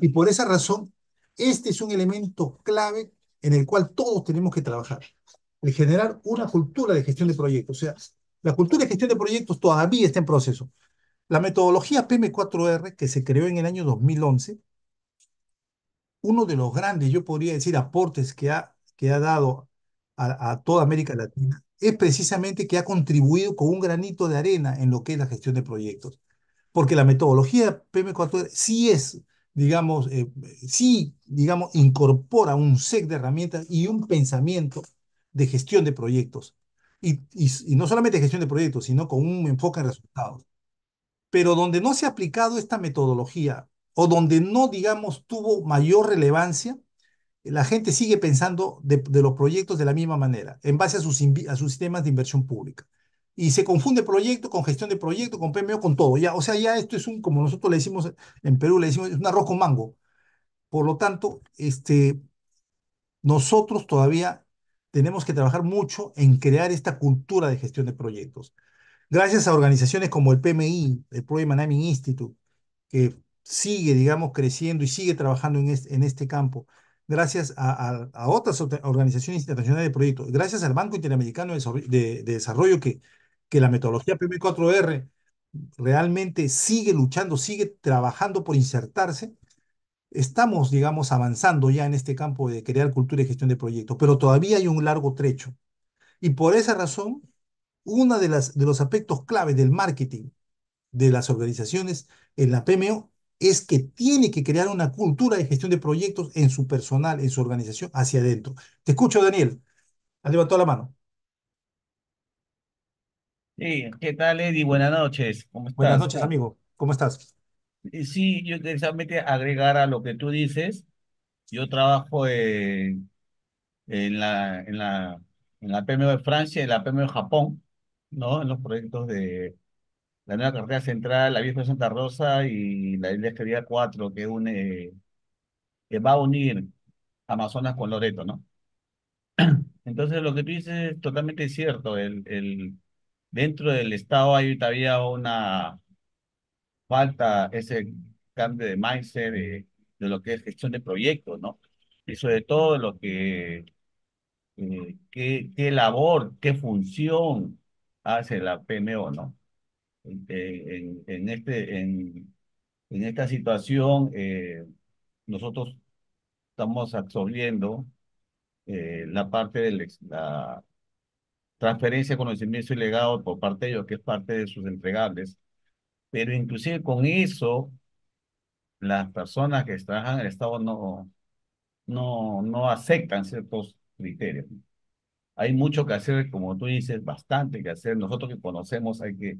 Y por esa razón, este es un elemento clave en el cual todos tenemos que trabajar, el generar una cultura de gestión de proyectos. O sea, la cultura de gestión de proyectos todavía está en proceso. La metodología PM4R, que se creó en el año 2011, uno de los grandes, yo podría decir, aportes que ha, que ha dado a, a toda América Latina es precisamente que ha contribuido con un granito de arena en lo que es la gestión de proyectos. Porque la metodología PM4R sí es digamos, eh, sí, digamos, incorpora un set de herramientas y un pensamiento de gestión de proyectos. Y, no solamente gestión de proyectos, sino con un enfoque en resultados. Pero donde no se ha aplicado esta metodología o donde no, digamos, tuvo mayor relevancia, la gente sigue pensando de, los proyectos de la misma manera, en base a sus, a sus sistemas de inversión pública y se confunde proyecto con gestión de proyecto, con PMO, con todo. Ya, o sea, ya esto es un, como nosotros le decimos en Perú, le decimos, es un arroz con mango. Por lo tanto, este, nosotros todavía tenemos que trabajar mucho en crear esta cultura de gestión de proyectos. Gracias a organizaciones como el PMI, el Project Management Institute, que sigue, digamos, creciendo y sigue trabajando en este, en este campo, gracias a, otras organizaciones internacionales de proyectos, gracias al Banco Interamericano de Desarrollo que, que la metodología PM4R realmente sigue luchando, sigue trabajando por insertarse, estamos, digamos, avanzando ya en este campo de crear cultura y gestión de proyectos, pero todavía hay un largo trecho. Y por esa razón, uno de, las, de los aspectos clave del marketing de las organizaciones en la PMO es que tiene que crear una cultura de gestión de proyectos en su personal, en su organización, hacia adentro. Te escucho, Daniel. Has levantado la mano. Sí, ¿qué tal, Eddie? Buenas noches. Buenas noches, amigo. ¿Cómo estás? Eh, sí, yo precisamente agregar a lo que tú dices. Yo trabajo en, la, en la, en la PMO de Francia, en la PMO de Japón, ¿no? En los proyectos de la nueva carretera central, la vieja de Santa Rosa y la isla 4, que une, que va a unir Amazonas con Loreto, ¿no? Entonces, lo que tú dices es totalmente cierto. El, el, dentro del Estado hay todavía una falta, ese cambio de mindset de, lo que es gestión de proyectos, ¿no? Y sobre todo lo que, eh, qué, qué labor, qué función hace la PMO, ¿no? En, este, en, esta situación, eh, nosotros estamos absorbiendo eh, la parte del... la, transferencia de conocimiento y legado por parte de ellos, que es parte de sus entregables. Pero inclusive con eso, las personas que trabajan en el Estado no, no, no aceptan ciertos criterios. Hay mucho que hacer, como tú dices, bastante que hacer. Nosotros que conocemos hay que,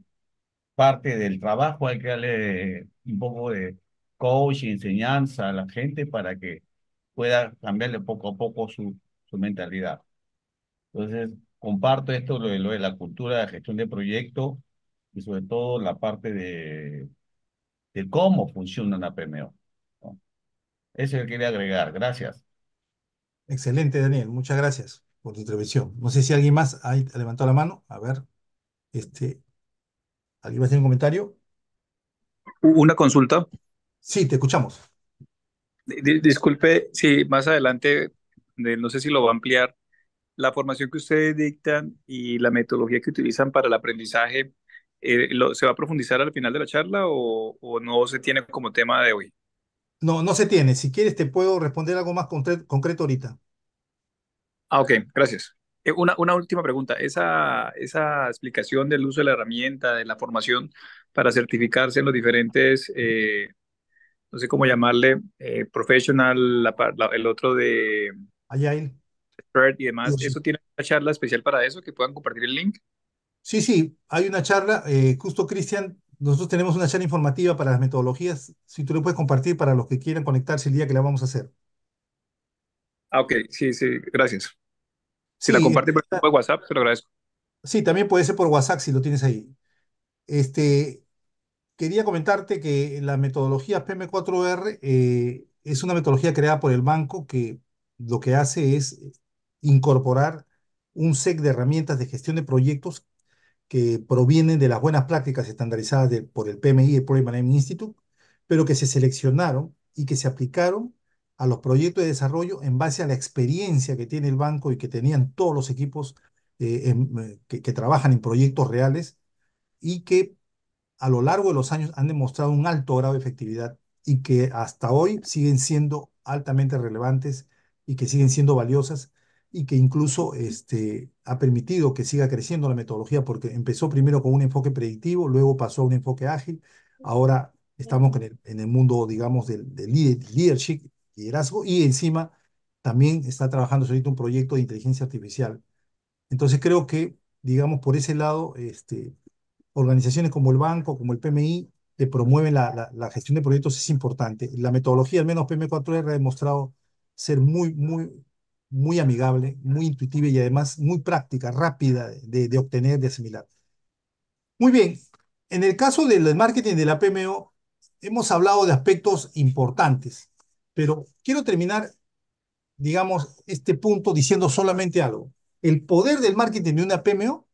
parte del trabajo hay que darle un poco de coach, enseñanza a la gente para que pueda cambiarle poco a poco su, su mentalidad. Entonces, comparto esto, lo de, la cultura de gestión de proyecto y sobre todo la parte de, cómo funciona una PMO. es Eso que quería agregar. Gracias. Excelente, Daniel. Muchas gracias por tu intervención. No sé si alguien más ha levantado la mano. A ver, este, ¿alguien más tiene un comentario? Una consulta. Sí, te escuchamos. disculpe si más adelante, no sé si lo va a ampliar, la formación que ustedes dictan y la metodología que utilizan para el aprendizaje, eh, lo, ¿se va a profundizar al final de la charla o, no se tiene como tema de hoy? No, no se tiene. Si quieres, te puedo responder algo más concreto ahorita. Ah, ok, gracias. Eh, una, una última pregunta. Esa, esa explicación del uso de la herramienta, de la formación para certificarse en los diferentes eh, no sé cómo llamarle, eh, professional, el otro de... Agile y demás, ¿eso tiene una charla especial para eso que puedan compartir el link? Sí, sí, hay una charla, eh, justo Cristian, nosotros tenemos una charla informativa para las metodologías, si tú lo puedes compartir para los que quieran conectarse el día que la vamos a hacer. Ah, ok, sí, sí, gracias. Si la compartes por WhatsApp, se lo agradezco. Sí, también puede ser por WhatsApp si lo tienes ahí. Este, quería comentarte que la metodología PM4R eh, es una metodología creada por el banco que lo que hace es incorporar un set de herramientas de gestión de proyectos que provienen de las buenas prácticas estandarizadas por el PMI, el Project Management Institute, pero que se seleccionaron y que se aplicaron a los proyectos de desarrollo en base a la experiencia que tiene el banco y que tenían todos los equipos eh, eh, que trabajan en proyectos reales y que a lo largo de los años han demostrado un alto grado de efectividad y que hasta hoy siguen siendo altamente relevantes y que siguen siendo valiosas y que incluso este, ha permitido que siga creciendo la metodología porque empezó primero con un enfoque predictivo, luego pasó a un enfoque ágil, ahora estamos en el, mundo, digamos, del, leadership, liderazgo, y encima también está trabajando ahorita un proyecto de inteligencia artificial. Entonces creo que, digamos, por ese lado, este, organizaciones como el banco, como el PMI, que promueven la, la gestión de proyectos es importante. La metodología, al menos PM4R, ha demostrado ser muy, muy, muy amigable, muy intuitiva y además muy práctica, rápida de, obtener, de asimilar. Muy bien, en el caso del marketing de la PMO, hemos hablado de aspectos importantes, pero quiero terminar, digamos, este punto diciendo solamente algo. El poder del marketing de una PMO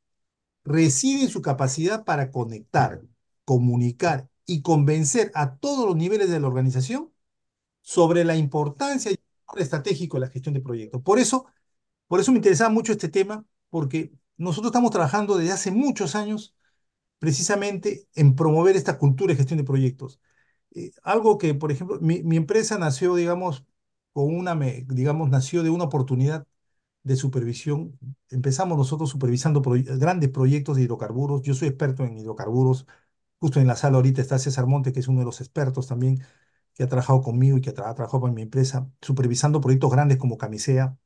reside en su capacidad para conectar, comunicar y convencer a todos los niveles de la organización sobre la importancia estratégico la gestión de proyectos. Por eso, por eso me interesaba mucho este tema, porque nosotros estamos trabajando desde hace muchos años precisamente en promover esta cultura de gestión de proyectos. Eh, algo que, por ejemplo, mi, empresa nació, digamos, con una, digamos, nació de una oportunidad de supervisión. Empezamos nosotros supervisando grandes proyectos de hidrocarburos. Yo soy experto en hidrocarburos. Justo en la sala ahorita está César Monte, que es uno de los expertos también que ha trabajado conmigo y que ha trabajado con mi empresa, supervisando proyectos grandes como Camisea.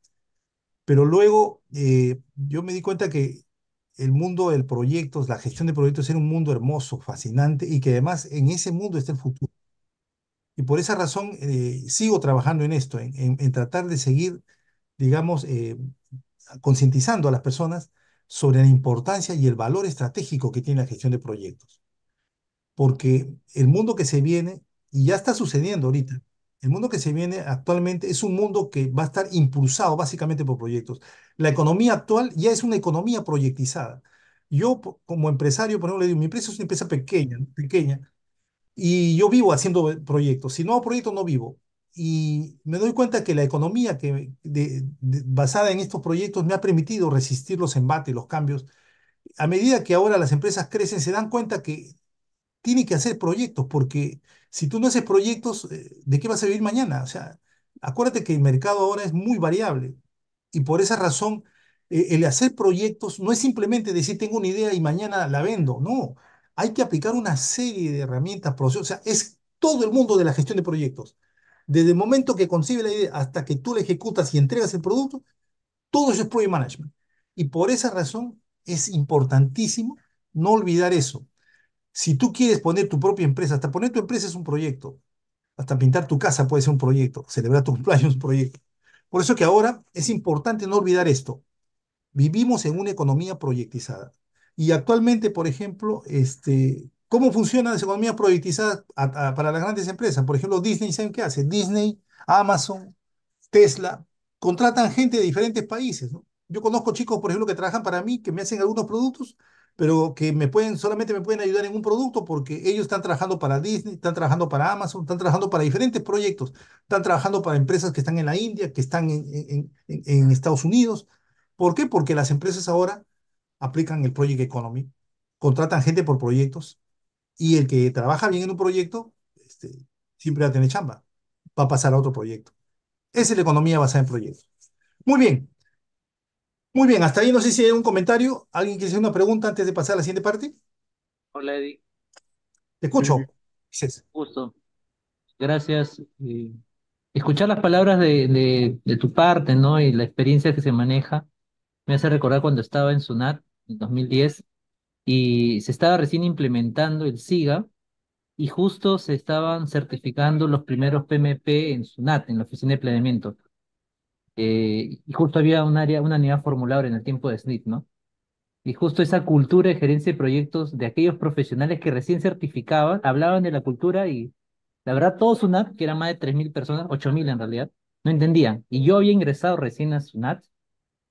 Pero luego eh, yo me di cuenta que el mundo del proyectos, la gestión de proyectos era un mundo hermoso, fascinante y que además en ese mundo está el futuro. Y por esa razón eh, sigo trabajando en esto, en, tratar de seguir, digamos, eh, concientizando a las personas sobre la importancia y el valor estratégico que tiene la gestión de proyectos. Porque el mundo que se viene y ya está sucediendo ahorita. El mundo que se viene actualmente es un mundo que va a estar impulsado básicamente por proyectos. La economía actual ya es una economía proyectizada. Yo como empresario, por ejemplo, le digo, mi empresa es una empresa pequeña, pequeña, y yo vivo haciendo eh, proyectos. Si no hago proyectos, no vivo. Y me doy cuenta que la economía que de, basada en estos proyectos me ha permitido resistir los embates, los cambios. A medida que ahora las empresas crecen, se dan cuenta que tienen que hacer proyectos porque si tú no haces proyectos, eh, ¿de qué vas a vivir mañana? O sea, acuérdate que el mercado ahora es muy variable y por esa razón eh, el hacer proyectos no es simplemente decir tengo una idea y mañana la vendo, no, hay que aplicar una serie de herramientas, procesos, o sea, es todo el mundo de la gestión de proyectos. Desde el momento que concibe la idea hasta que tú la ejecutas y entregas el producto, todo eso es project management. Y por esa razón es importantísimo no olvidar eso. Si tú quieres poner tu propia empresa, hasta poner tu empresa es un proyecto. Hasta pintar tu casa puede ser un proyecto. Celebrar tu cumpleaños es un proyecto. Por eso que ahora es importante no olvidar esto. Vivimos en una economía proyectizada. Y actualmente, por ejemplo, este, ¿cómo funciona las economía proyectizada para las grandes empresas? Por ejemplo, Disney, ¿saben qué hace? Disney, Amazon, Tesla, contratan gente de diferentes países. Yo conozco chicos, por ejemplo, que trabajan para mí, que me hacen algunos productos pero que me pueden, solamente me pueden ayudar en un producto porque ellos están trabajando para Disney, están trabajando para Amazon, están trabajando para diferentes proyectos, están trabajando para empresas que están en la India, que están en, en, Estados Unidos. ¿Por qué? Porque las empresas ahora aplican el Project Economy, contratan gente por proyectos y el que trabaja bien en un proyecto este, siempre va a tener chamba, va a pasar a otro proyecto. Esa es la economía basada en proyectos. Muy bien, muy bien, hasta ahí no sé si hay un comentario. ¿Alguien quiere hacer una pregunta antes de pasar a la siguiente parte? Hola, Eddie. Te escucho. Justo. Gracias. escuchar las palabras de, tu parte, ¿no? Y la experiencia que se maneja me hace recordar cuando estaba en SUNAT en 2010 y se estaba recién implementando el SIGA y justo se estaban certificando los primeros PMP en SUNAT, en la Oficina de Planeamiento. Eh, y justo había un área, una unidad formuladora en el tiempo de SNIT, ¿no? Y justo esa cultura de gerencia de proyectos de aquellos profesionales que recién certificaban, hablaban de la cultura y la verdad todo SUNAT, que era más de 3.000 personas, 8.000 en realidad, no entendían. Y yo había ingresado recién a SUNAT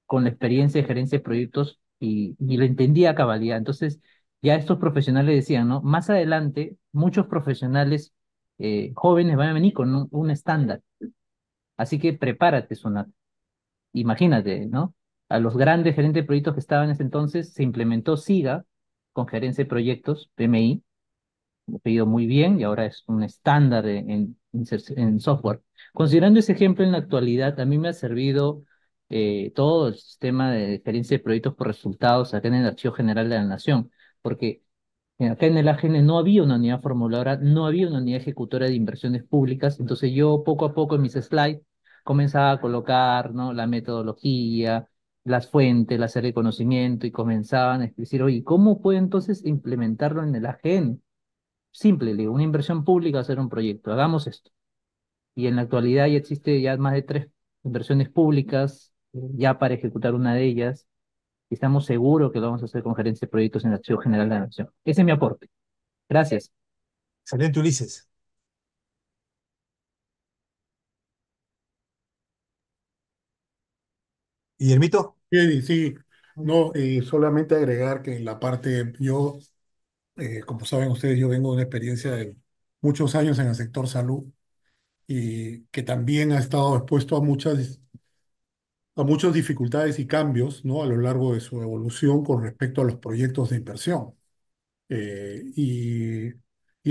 con la experiencia de gerencia de proyectos y, y lo entendía a cabalidad. Entonces, ya estos profesionales decían, ¿no? Más adelante, muchos profesionales eh, jóvenes van a venir con un estándar Así que prepárate, Imagínate, ¿no? A los grandes gerentes de proyectos que estaban en ese entonces se implementó SIGA con gerencia de proyectos, PMI, lo pedido muy bien y ahora es un estándar en, software. Considerando ese ejemplo en la actualidad, a mí me ha servido eh, todo el sistema de gerencia de proyectos por resultados acá en el Archivo General de la Nación, porque Acá en el AGN no había una unidad formuladora, no había una unidad ejecutora de inversiones públicas, entonces yo poco a poco en mis slides comenzaba a colocar ¿no? la metodología, las fuentes, la serie de conocimiento y comenzaban a decir, oye, ¿cómo puedo entonces implementarlo en el AGN? Simple, digo, una inversión pública hacer un proyecto, hagamos esto. Y en la actualidad ya existe ya más de tres inversiones públicas, ya para ejecutar una de ellas, y estamos seguros que lo vamos a hacer con gerencia de proyectos en el Archivo General de la Nación. Ese es mi aporte. Gracias. Excelente, Ulises. y Guillermito. Sí, sí. No, solamente agregar que en la parte, yo, eh, como saben ustedes, yo vengo de una experiencia de muchos años en el sector salud y que también ha estado expuesto a muchas a muchas dificultades y cambios ¿no? a lo largo de su evolución con respecto a los proyectos de inversión. Eh, y,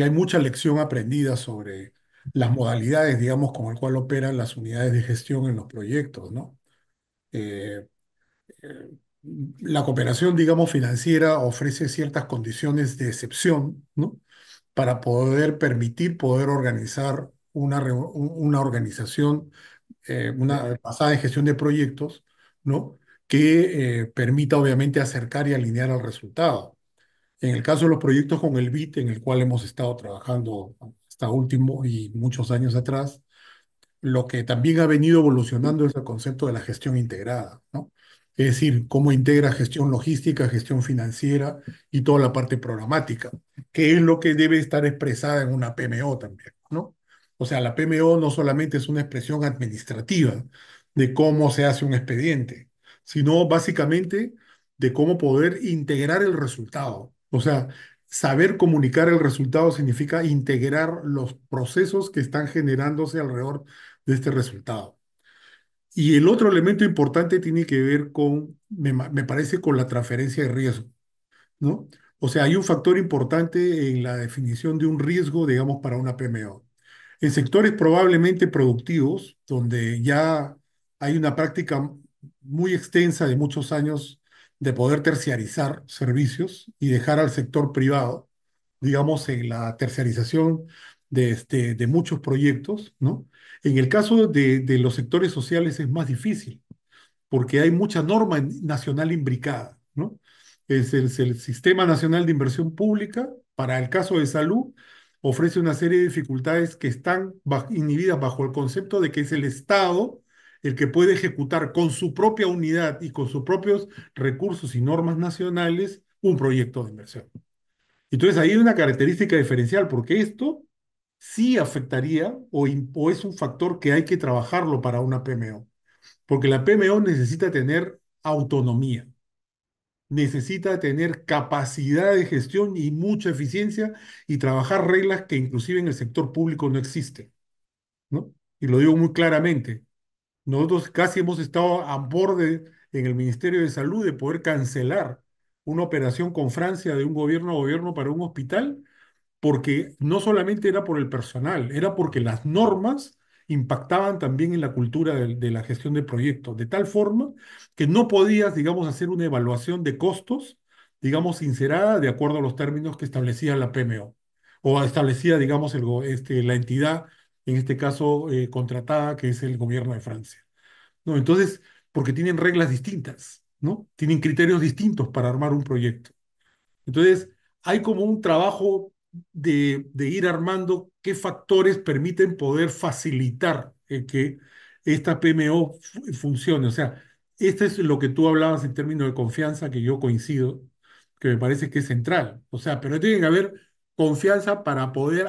hay mucha lección aprendida sobre las modalidades, digamos, con el cual operan las unidades de gestión en los proyectos, ¿no? Eh, eh, la cooperación, digamos, financiera ofrece ciertas condiciones de excepción, ¿no? Para poder permitir poder organizar una, una organización eh, una pasada de gestión de proyectos, ¿no? que eh, permita obviamente acercar y alinear al resultado. En el caso de los proyectos con el BIT, en el cual hemos estado trabajando hasta último y muchos años atrás, lo que también ha venido evolucionando es el concepto de la gestión integrada, ¿no? Es decir, cómo integra gestión logística, gestión financiera y toda la parte programática, que es lo que debe estar expresada en una PMO también, ¿no? O sea, la PMO no solamente es una expresión administrativa de cómo se hace un expediente, sino básicamente de cómo poder integrar el resultado. O sea, saber comunicar el resultado significa integrar los procesos que están generándose alrededor de este resultado. Y el otro elemento importante tiene que ver con, me, parece, con la transferencia de riesgo, ¿no? O sea, hay un factor importante en la definición de un riesgo, digamos, para una PMO en sectores probablemente productivos, donde ya hay una práctica muy extensa de muchos años de poder terciarizar servicios y dejar al sector privado, digamos, en la terciarización de, este, muchos proyectos, ¿no? En el caso de, los sectores sociales es más difícil, porque hay mucha norma nacional imbricada, ¿no? es el Sistema Nacional de Inversión Pública, para el caso de salud, ofrece una serie de dificultades que están inhibidas bajo el concepto de que es el Estado el que puede ejecutar con su propia unidad y con sus propios recursos y normas nacionales un proyecto de inversión. Entonces ahí hay una característica diferencial porque esto sí afectaría o, es un factor que hay que trabajarlo para una PMO, porque la PMO necesita tener autonomía necesita tener capacidad de gestión y mucha eficiencia y trabajar reglas que inclusive en el sector público no existen. ¿no? Y lo digo muy claramente. Nosotros casi hemos estado a borde en el Ministerio de Salud de poder cancelar una operación con Francia de un gobierno a gobierno para un hospital, porque no solamente era por el personal, era porque las normas impactaban también en la cultura de, la gestión de proyectos, de tal forma que no podías, digamos, hacer una evaluación de costos, digamos, sincerada de acuerdo a los términos que establecía la PMO o establecía, digamos, el, este, la entidad, en este caso eh, contratada, que es el gobierno de Francia. ¿No? Entonces, porque tienen reglas distintas, ¿no? Tienen criterios distintos para armar un proyecto. Entonces, hay como un trabajo de, ir armando qué factores permiten poder facilitar eh, que esta PMO funcione. O sea, esto es lo que tú hablabas en términos de confianza, que yo coincido, que me parece que es central. O sea, pero tiene que haber confianza para poder,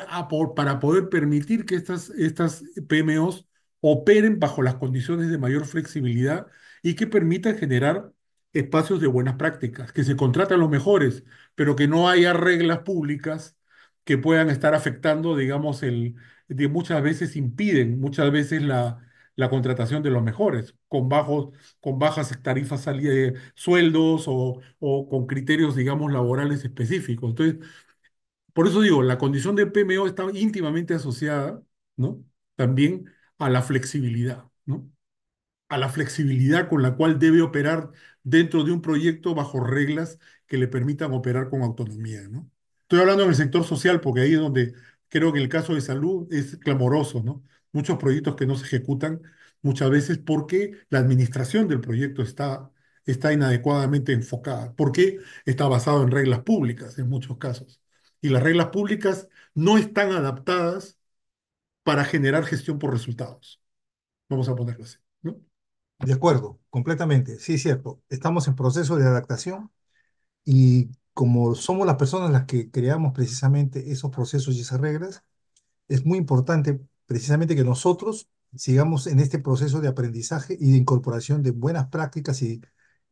para poder permitir que estas, estas PMOs operen bajo las condiciones de mayor flexibilidad y que permitan generar espacios de buenas prácticas, que se contraten los mejores, pero que no haya reglas públicas que puedan estar afectando, digamos, el, de muchas veces impiden, muchas veces la, contratación de los mejores, con, con bajas tarifas de eh, sueldos o, o, con criterios, digamos, laborales específicos. Entonces, por eso digo, la condición del PMO está íntimamente asociada, ¿no? También a la flexibilidad, ¿no? A la flexibilidad con la cual debe operar dentro de un proyecto bajo reglas que le permitan operar con autonomía, ¿no? Estoy hablando en el sector social porque ahí es donde creo que el caso de salud es clamoroso, ¿no? Muchos proyectos que no se ejecutan muchas veces porque la administración del proyecto está, está inadecuadamente enfocada, porque está basado en reglas públicas en muchos casos. Y las reglas públicas no están adaptadas para generar gestión por resultados. Vamos a ponerlo así, ¿no? De acuerdo, completamente. Sí, es cierto. Estamos en proceso de adaptación y como somos las personas las que creamos precisamente esos procesos y esas reglas, es muy importante precisamente que nosotros sigamos en este proceso de aprendizaje y de incorporación de buenas prácticas y,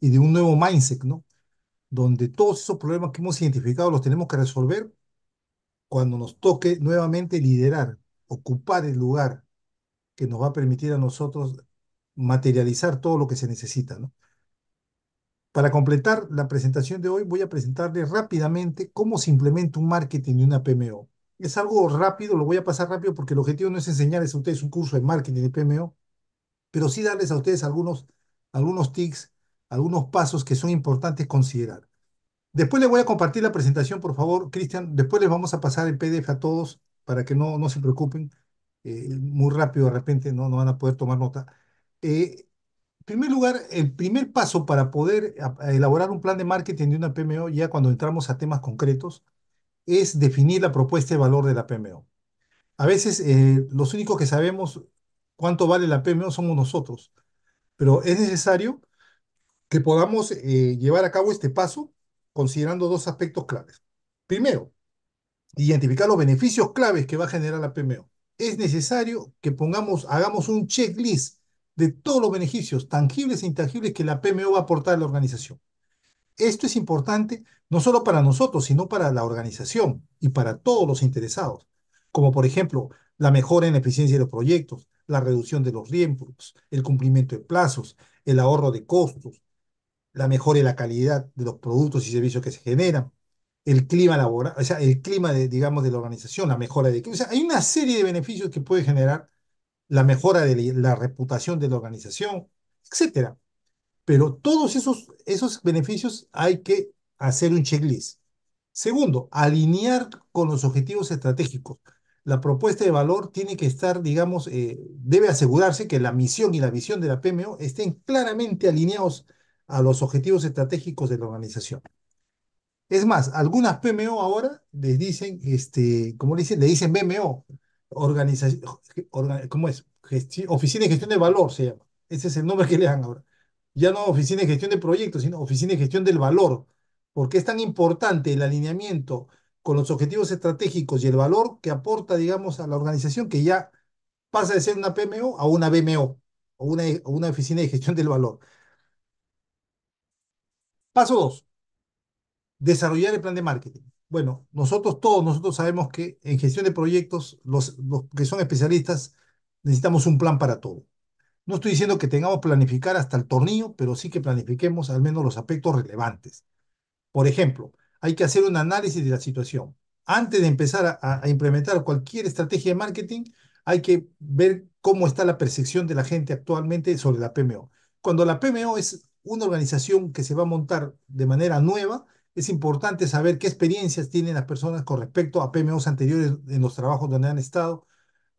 de un nuevo mindset, ¿no? Donde todos esos problemas que hemos identificado los tenemos que resolver cuando nos toque nuevamente liderar, ocupar el lugar que nos va a permitir a nosotros materializar todo lo que se necesita, ¿no? Para completar la presentación de hoy, voy a presentarles rápidamente cómo se implementa un marketing de una PMO. Es algo rápido, lo voy a pasar rápido porque el objetivo no es enseñarles a ustedes un curso de marketing de PMO, pero sí darles a ustedes algunos, algunos tics, algunos pasos que son importantes considerar. Después les voy a compartir la presentación, por favor, Cristian. Después les vamos a pasar el PDF a todos para que no, no se preocupen. Eh, muy rápido, de repente no, no van a poder tomar nota. Eh, primer lugar, el primer paso para poder eh, elaborar un plan de marketing de una PMO, ya cuando entramos a temas concretos, es definir la propuesta de valor de la PMO. A veces eh, los únicos que sabemos cuánto vale la PMO somos nosotros, pero es necesario que podamos eh, llevar a cabo este paso considerando dos aspectos claves. Primero, identificar los beneficios claves que va a generar la PMO. Es necesario que pongamos, hagamos un checklist de todos los beneficios tangibles e intangibles que la PMO va a aportar a la organización. Esto es importante no solo para nosotros, sino para la organización y para todos los interesados, como por ejemplo la mejora en la eficiencia de los proyectos, la reducción de los riesgos, el cumplimiento de plazos, el ahorro de costos, la mejora y la calidad de los productos y servicios que se generan, el clima laboral, o sea, el clima, de, digamos, de la organización, la mejora de... O sea, hay una serie de beneficios que puede generar la mejora de la reputación de la organización, etcétera. Pero todos esos, esos beneficios hay que hacer un checklist. Segundo, alinear con los objetivos estratégicos. La propuesta de valor tiene que estar, digamos, eh, debe asegurarse que la misión y la visión de la PMO estén claramente alineados a los objetivos estratégicos de la organización. Es más, algunas PMO ahora les dicen, este, como le dicen, le dicen BMO, organización, ¿cómo es? oficina de gestión de valor se llama. Ese es el nombre que le dan ahora. Ya no oficina de gestión de proyectos, sino oficina de gestión del valor. Porque es tan importante el alineamiento con los objetivos estratégicos y el valor que aporta, digamos, a la organización que ya pasa de ser una PMO a una BMO, o una, una oficina de gestión del valor. Paso 2. Desarrollar el plan de marketing bueno, nosotros todos, nosotros sabemos que en gestión de proyectos, los, que son especialistas, necesitamos un plan para todo. No estoy diciendo que tengamos que planificar hasta el tornillo, pero sí que planifiquemos al menos los aspectos relevantes. Por ejemplo, hay que hacer un análisis de la situación. Antes de empezar a, a, implementar cualquier estrategia de marketing, hay que ver cómo está la percepción de la gente actualmente sobre la PMO. Cuando la PMO es una organización que se va a montar de manera nueva, es importante saber qué experiencias tienen las personas con respecto a PMOs anteriores en los trabajos donde han estado.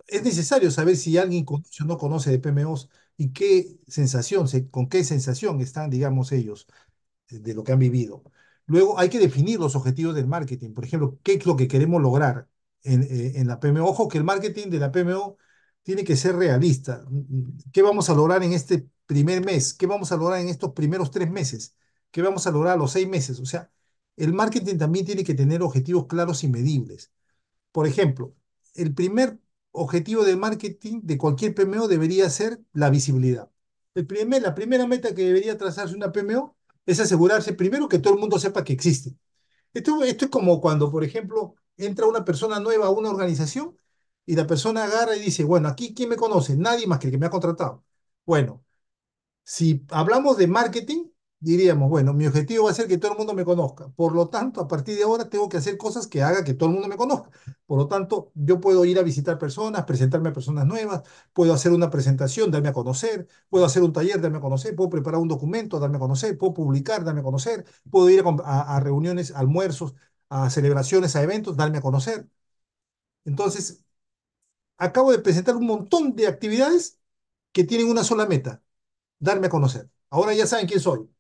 Es necesario saber si alguien conoce o no conoce de PMOs y qué sensación, con qué sensación están, digamos, ellos eh, de lo que han vivido. Luego hay que definir los objetivos del marketing. Por ejemplo, qué es lo que queremos lograr en, eh, la PMO. Ojo que el marketing de la PMO tiene que ser realista. Mm, mm, ¿Qué vamos a lograr en este primer mes? ¿Qué vamos a lograr en estos primeros tres meses? ¿Qué vamos a lograr a los seis meses? O sea, el marketing también tiene que tener objetivos claros y medibles. Por ejemplo, el primer objetivo de marketing de cualquier PMO debería ser la visibilidad. El primer, la primera meta que debería trazarse una PMO es asegurarse primero que todo el mundo sepa que existe. Esto, esto es como cuando, por ejemplo, entra una persona nueva a una organización y la persona agarra y dice, bueno, aquí ¿quién me conoce? Nadie más que el que me ha contratado. Bueno, si hablamos de marketing, diríamos, bueno, mi objetivo va a ser que todo el mundo me conozca. Por lo tanto, a partir de ahora tengo que hacer cosas que haga que todo el mundo me conozca. Por lo tanto, yo puedo ir a visitar personas, presentarme a personas nuevas, puedo hacer una presentación, darme a conocer, puedo hacer un taller, darme a conocer, puedo preparar un documento, darme a conocer, puedo publicar, darme a conocer, puedo ir a, reuniones, almuerzos, a celebraciones, a eventos, darme a conocer. Entonces, acabo de presentar un montón de actividades que tienen una sola meta, darme a conocer. Ahora ya saben quién soy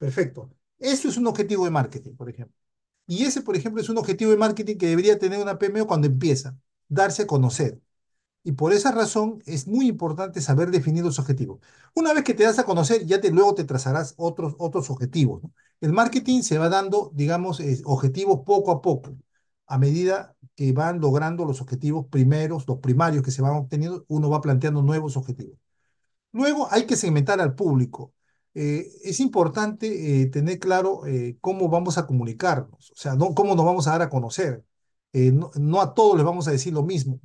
Perfecto. Eso es un objetivo de marketing, por ejemplo. Y ese, por ejemplo, es un objetivo de marketing que debería tener una PMO cuando empieza, darse a conocer. Y por esa razón es muy importante saber definir los objetivos. Una vez que te das a conocer, ya te, luego te trazarás otros, otros objetivos. El marketing se va dando, digamos, objetivos poco a poco, a medida que van logrando los objetivos primeros, los primarios que se van obteniendo, uno va planteando nuevos objetivos. Luego hay que segmentar al público. Eh, es importante eh, tener claro eh, cómo vamos a comunicarnos, o sea, no, cómo nos vamos a dar a conocer. No, a todos les vamos a decir lo mismo.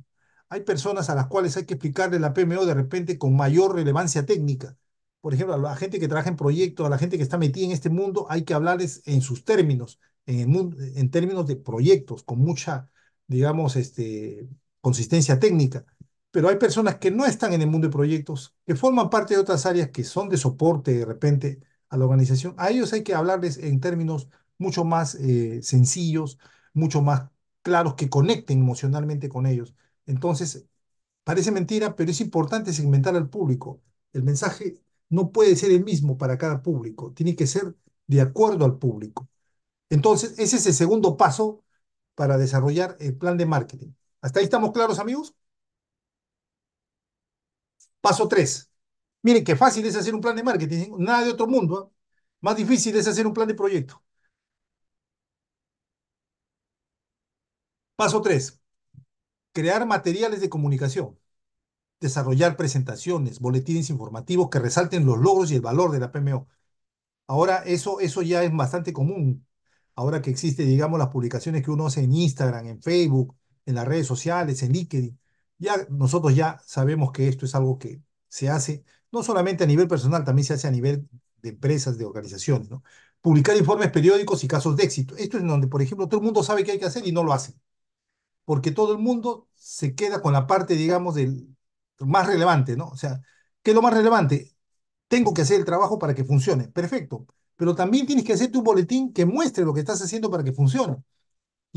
Hay personas a las cuales hay que explicarle la PMO de repente con mayor relevancia técnica. Por ejemplo, a la gente que trabaja en proyectos, a la gente que está metida en este mundo, hay que hablarles en sus términos, en, en términos de proyectos, con mucha, digamos, este, consistencia técnica pero hay personas que no están en el mundo de proyectos, que forman parte de otras áreas que son de soporte de repente a la organización. A ellos hay que hablarles en términos mucho más eh, sencillos, mucho más claros, que conecten emocionalmente con ellos. Entonces, parece mentira, pero es importante segmentar al público. El mensaje no puede ser el mismo para cada público, tiene que ser de acuerdo al público. Entonces, ese es el segundo paso para desarrollar el plan de marketing. ¿Hasta ahí estamos claros, amigos? Paso 3. Miren qué fácil es hacer un plan de marketing, nada de otro mundo. ¿eh? Más difícil es hacer un plan de proyecto. Paso 3. Crear materiales de comunicación. Desarrollar presentaciones, boletines informativos que resalten los logros y el valor de la PMO. Ahora eso, eso ya es bastante común. Ahora que existe, digamos, las publicaciones que uno hace en Instagram, en Facebook, en las redes sociales, en LinkedIn. Ya nosotros ya sabemos que esto es algo que se hace no solamente a nivel personal, también se hace a nivel de empresas, de organizaciones, ¿no? Publicar informes periódicos y casos de éxito. Esto es donde, por ejemplo, todo el mundo sabe qué hay que hacer y no lo hace. Porque todo el mundo se queda con la parte, digamos, del más relevante, ¿no? O sea, ¿qué es lo más relevante? Tengo que hacer el trabajo para que funcione. Perfecto. Pero también tienes que hacer tu boletín que muestre lo que estás haciendo para que funcione.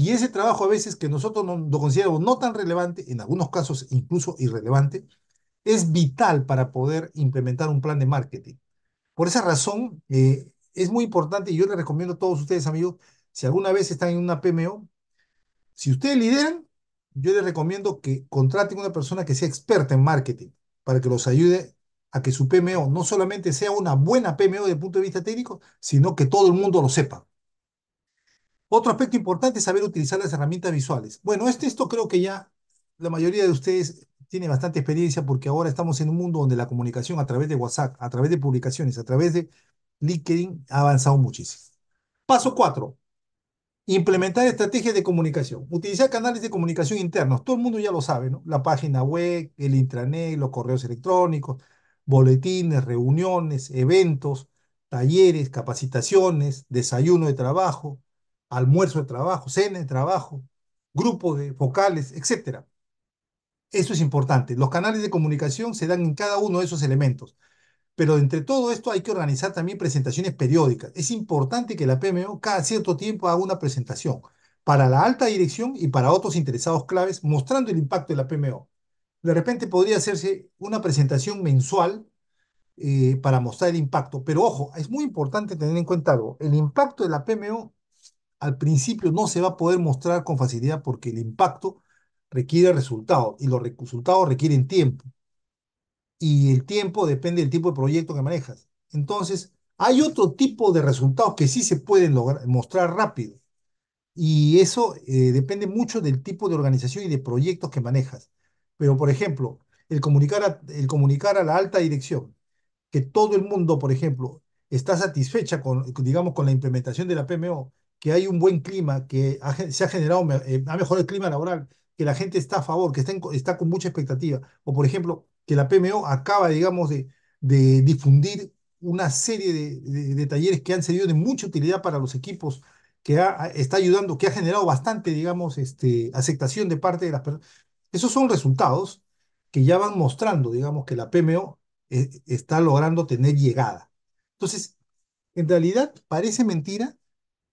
Y ese trabajo a veces que nosotros no, lo consideramos no tan relevante, en algunos casos incluso irrelevante, es vital para poder implementar un plan de marketing. Por esa razón, eh, es muy importante y yo les recomiendo a todos ustedes, amigos, si alguna vez están en una PMO, si ustedes lideran, yo les recomiendo que contraten una persona que sea experta en marketing para que los ayude a que su PMO no solamente sea una buena PMO desde el punto de vista técnico, sino que todo el mundo lo sepa. Otro aspecto importante es saber utilizar las herramientas visuales. Bueno, este, esto creo que ya la mayoría de ustedes tiene bastante experiencia porque ahora estamos en un mundo donde la comunicación a través de WhatsApp, a través de publicaciones, a través de LinkedIn ha avanzado muchísimo. Paso cuatro Implementar estrategias de comunicación. Utilizar canales de comunicación internos. Todo el mundo ya lo sabe, ¿no? La página web, el intranet, los correos electrónicos, boletines, reuniones, eventos, talleres, capacitaciones, desayuno de trabajo, almuerzo de trabajo, cena de trabajo, grupos de focales, etc. Eso es importante. Los canales de comunicación se dan en cada uno de esos elementos. Pero entre todo esto hay que organizar también presentaciones periódicas. Es importante que la PMO cada cierto tiempo haga una presentación para la alta dirección y para otros interesados claves, mostrando el impacto de la PMO. De repente podría hacerse una presentación mensual eh, para mostrar el impacto. Pero ojo, es muy importante tener en cuenta algo. El impacto de la PMO al principio no se va a poder mostrar con facilidad porque el impacto requiere resultados y los resultados requieren tiempo. Y el tiempo depende del tipo de proyecto que manejas. Entonces, hay otro tipo de resultados que sí se pueden lograr, mostrar rápido. Y eso eh, depende mucho del tipo de organización y de proyectos que manejas. Pero, por ejemplo, el comunicar a, el comunicar a la alta dirección que todo el mundo, por ejemplo, está satisfecha con, digamos, con la implementación de la PMO que hay un buen clima, que se ha generado, eh, ha mejorado el clima laboral, que la gente está a favor, que está, está con mucha expectativa. O, por ejemplo, que la PMO acaba, digamos, de, de difundir una serie de, de, talleres que han servido de mucha utilidad para los equipos, que está ayudando, que ha generado bastante, digamos, este, aceptación de parte de las personas. Esos son resultados que ya van mostrando, digamos, que la PMO eh, está logrando tener llegada. Entonces, en realidad parece mentira,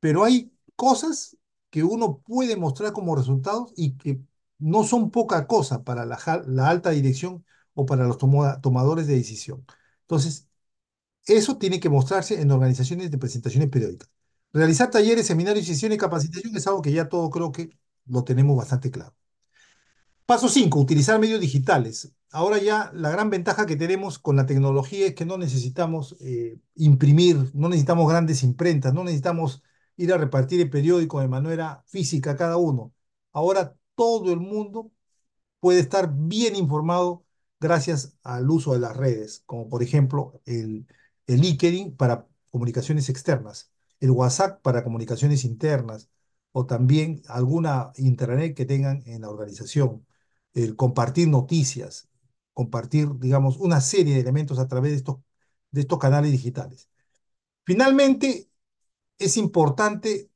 pero hay cosas que uno puede mostrar como resultados y que no son poca cosa para la, alta dirección o para los tomadores de decisión. Entonces, eso tiene que mostrarse en organizaciones de presentaciones periódicas. Realizar talleres, seminarios, sesiones, capacitación es algo que ya todo creo que lo tenemos bastante claro. Paso 5, utilizar medios digitales. Ahora ya la gran ventaja que tenemos con la tecnología es que no necesitamos eh, imprimir, no necesitamos grandes imprentas, no necesitamos ir a repartir el periódico de manera física cada uno. Ahora todo el mundo puede estar bien informado gracias al uso de las redes, como por ejemplo el, el LinkedIn para comunicaciones externas, el WhatsApp para comunicaciones internas, o también alguna internet que tengan en la organización, el compartir noticias, compartir, digamos, una serie de elementos a través de estos, de estos canales digitales. Finalmente, es importante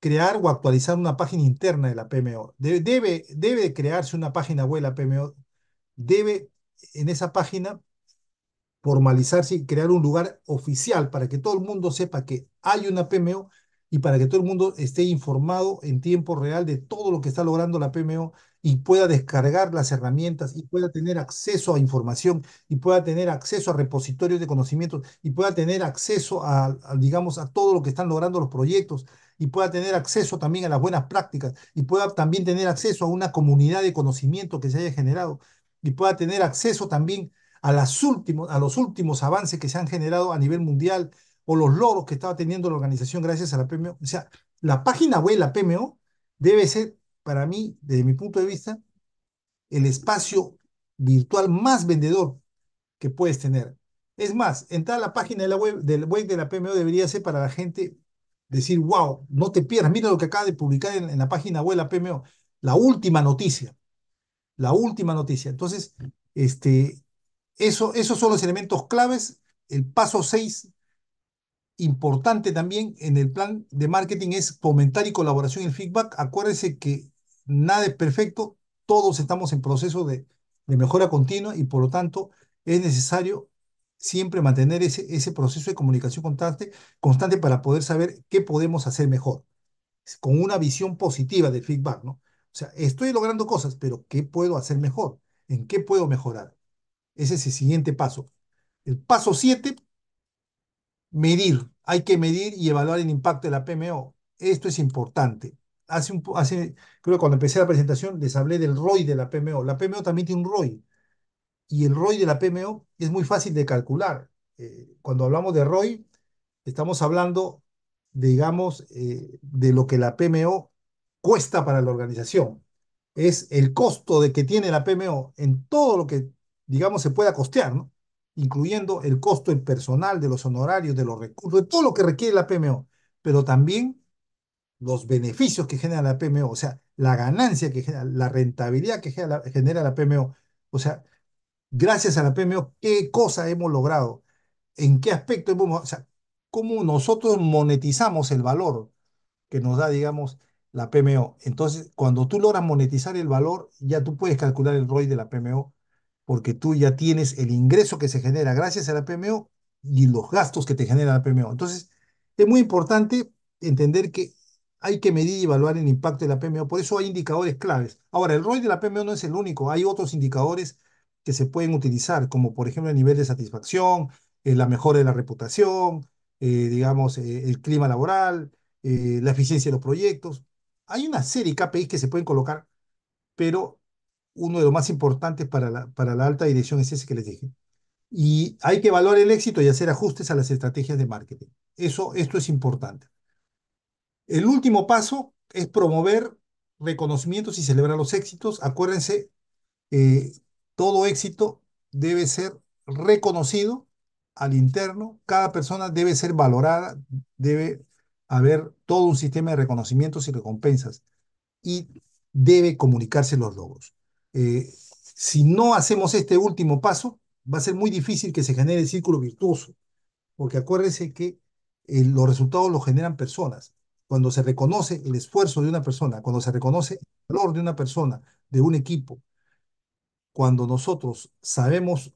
crear o actualizar una página interna de la PMO. Debe, debe, crearse una página web de la PMO. Debe en esa página formalizarse y crear un lugar oficial para que todo el mundo sepa que hay una PMO y para que todo el mundo esté informado en tiempo real de todo lo que está logrando la PMO y pueda descargar las herramientas y pueda tener acceso a información y pueda tener acceso a repositorios de conocimientos y pueda tener acceso a, digamos, a todo lo que están logrando los proyectos y pueda tener acceso también a las buenas prácticas y pueda también tener acceso a una comunidad de conocimiento que se haya generado y pueda tener acceso también a, a los últimos avances que se han generado a nivel mundial o los logros que estaba teniendo la organización gracias a la PMO. O sea, la página web, de la PMO, debe ser, para mí, desde mi punto de vista, el espacio virtual más vendedor que puedes tener. Es más, entrar a la página de la web, del web de la PMO debería ser para la gente decir, wow, no te pierdas, mira lo que acaba de publicar en, la página web de la PMO, la última noticia, la última noticia. Entonces, este, eso, esos son los elementos claves. El paso 6 importante también en el plan de marketing es fomentar y colaboración y el feedback. Acuérdense que nada es perfecto, todos estamos en proceso de, mejora continua y por lo tanto es necesario siempre mantener ese, ese proceso de comunicación constante, constante para poder saber qué podemos hacer mejor, con una visión positiva del feedback, ¿no? O sea, estoy logrando cosas, pero ¿qué puedo hacer mejor? ¿En qué puedo mejorar? Ese es el siguiente paso. El paso siete, medir hay que medir y evaluar el impacto de la PMO. Esto es importante. Hace un, creo que cuando empecé la presentación les hablé del ROI de la PMO. La PMO también tiene un ROI. Y el ROI de la PMO es muy fácil de calcular. Eh, cuando hablamos de ROI, estamos hablando, digamos, eh, de lo que la PMO cuesta para la organización. Es el costo de que tiene la PMO en todo lo que, digamos, se pueda costear, ¿no? incluyendo el costo del personal, de los honorarios, de los recursos, de todo lo que requiere la PMO, pero también los beneficios que genera la PMO, o sea, la ganancia que genera, la rentabilidad que genera la, PMO. O sea, gracias a la PMO, ¿qué cosa hemos logrado? ¿En qué aspecto hemos, o sea, cómo nosotros monetizamos el valor que nos da, digamos, la PMO? Entonces, cuando tú logras monetizar el valor, ya tú puedes calcular el ROI de la PMO porque tú ya tienes el ingreso que se genera gracias a la PMO y los gastos que te genera la PMO. Entonces, es muy importante entender que hay que medir y evaluar el impacto de la PMO, por eso hay indicadores claves. Ahora, el ROI de la PMO no es el único, hay otros indicadores que se pueden utilizar, como por ejemplo el nivel de satisfacción, eh, la mejora de la reputación, eh, digamos, eh, el clima laboral, la eficiencia de los proyectos. Hay una serie de KPIs que se pueden colocar, pero uno de los más importantes para la, para la alta dirección es ese que les dije. Y hay que valorar el éxito y hacer ajustes a las estrategias de marketing. Eso, esto es importante. El último paso es promover reconocimientos y celebrar los éxitos. Acuérdense, eh, todo éxito debe ser reconocido al interno, cada persona debe ser valorada, debe haber todo un sistema de reconocimientos y recompensas y debe comunicarse los logros. Eh, si no hacemos este último paso, va a ser muy difícil que se genere el círculo virtuoso, porque acuérdense que eh, los resultados los generan personas. Cuando se reconoce el esfuerzo de una persona, cuando se reconoce el valor de una persona, de un equipo, cuando nosotros sabemos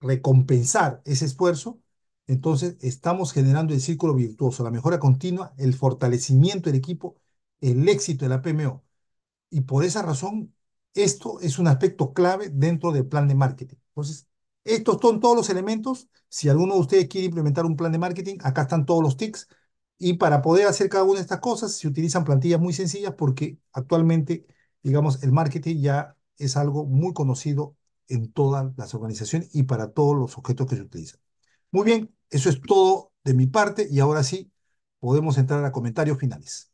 recompensar ese esfuerzo, entonces estamos generando el círculo virtuoso, la mejora continua, el fortalecimiento del equipo, el éxito de la PMO. Y por esa razón esto es un aspecto clave dentro del plan de marketing. Entonces, estos son todos los elementos. Si alguno de ustedes quiere implementar un plan de marketing, acá están todos los tics. Y para poder hacer cada una de estas cosas, se utilizan plantillas muy sencillas porque actualmente, digamos, el marketing ya es algo muy conocido en todas las organizaciones y para todos los objetos que se utilizan. Muy bien, eso es todo de mi parte y ahora sí podemos entrar a comentarios finales.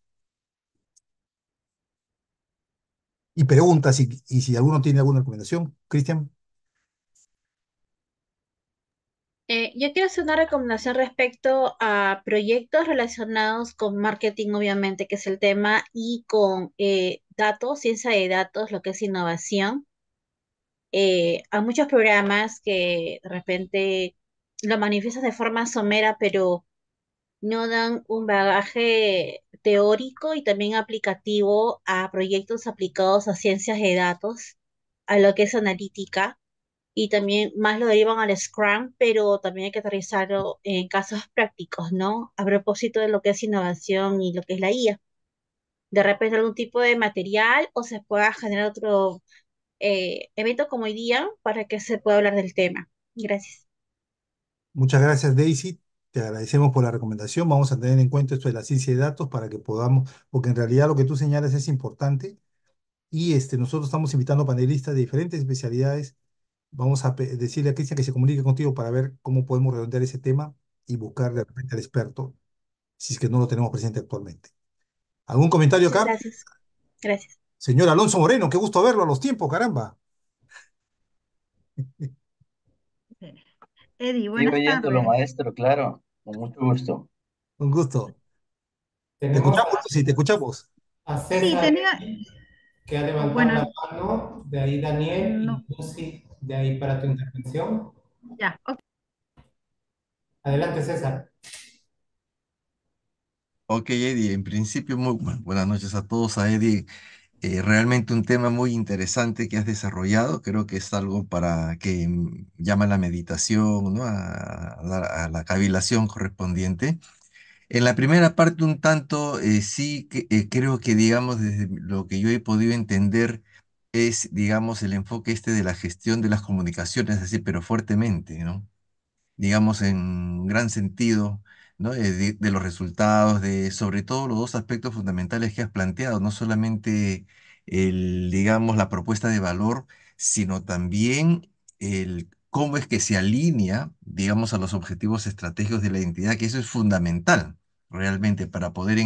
y preguntas, y si alguno tiene alguna recomendación. Cristian. Eh, yo quiero hacer una recomendación respecto a proyectos relacionados con marketing, obviamente, que es el tema, y con eh, datos, ciencia de datos, lo que es innovación. hay eh, muchos programas que de repente lo manifiestas de forma somera, pero no dan un bagaje teórico y también aplicativo a proyectos aplicados a ciencias de datos, a lo que es analítica, y también más lo derivan al Scrum, pero también hay que aterrizarlo en casos prácticos, ¿no? A propósito de lo que es innovación y lo que es la IA. De repente algún tipo de material o se pueda generar otro eh, evento como hoy día para que se pueda hablar del tema. Gracias. Muchas gracias, Daisy agradecemos por la recomendación. Vamos a tener en cuenta esto de la ciencia de datos para que podamos, porque en realidad lo que tú señalas es importante. Y este, nosotros estamos invitando panelistas de diferentes especialidades. Vamos a decirle a Cristian que se comunique contigo para ver cómo podemos redondear ese tema y buscar de repente al experto, si es que no lo tenemos presente actualmente. ¿Algún comentario acá? Gracias. Gracias. Señor Alonso Moreno, qué gusto verlo a los tiempos, caramba. Eddie, buenas tardes. maestro, claro. Con mucho gusto. Un gusto. Te escuchamos, sí, te escuchamos. A César, tenía... Eh, que ha levantado la mano, de ahí Daniel, no. de ahí para tu intervención. Ya, ok. Adelante, César. Ok, Eddie, en principio, muy buenas noches a todos, a Eddie eh, realmente un tema muy interesante que has desarrollado, creo que es algo para que mm, llama la meditación, ¿no? a, la, cavilación correspondiente. En la primera parte un tanto, eh, sí eh, creo que, digamos, desde lo que yo he podido entender, es, digamos, el enfoque este de la gestión de las comunicaciones, así, pero fuertemente, ¿no? Digamos, en gran sentido, ¿no? Eh, de, los resultados, de sobre todo los dos aspectos fundamentales que has planteado, no solamente el, digamos, la propuesta de valor, sino también el cómo es que se alinea, digamos, a los objetivos estratégicos de la entidad, que eso es fundamental realmente para poder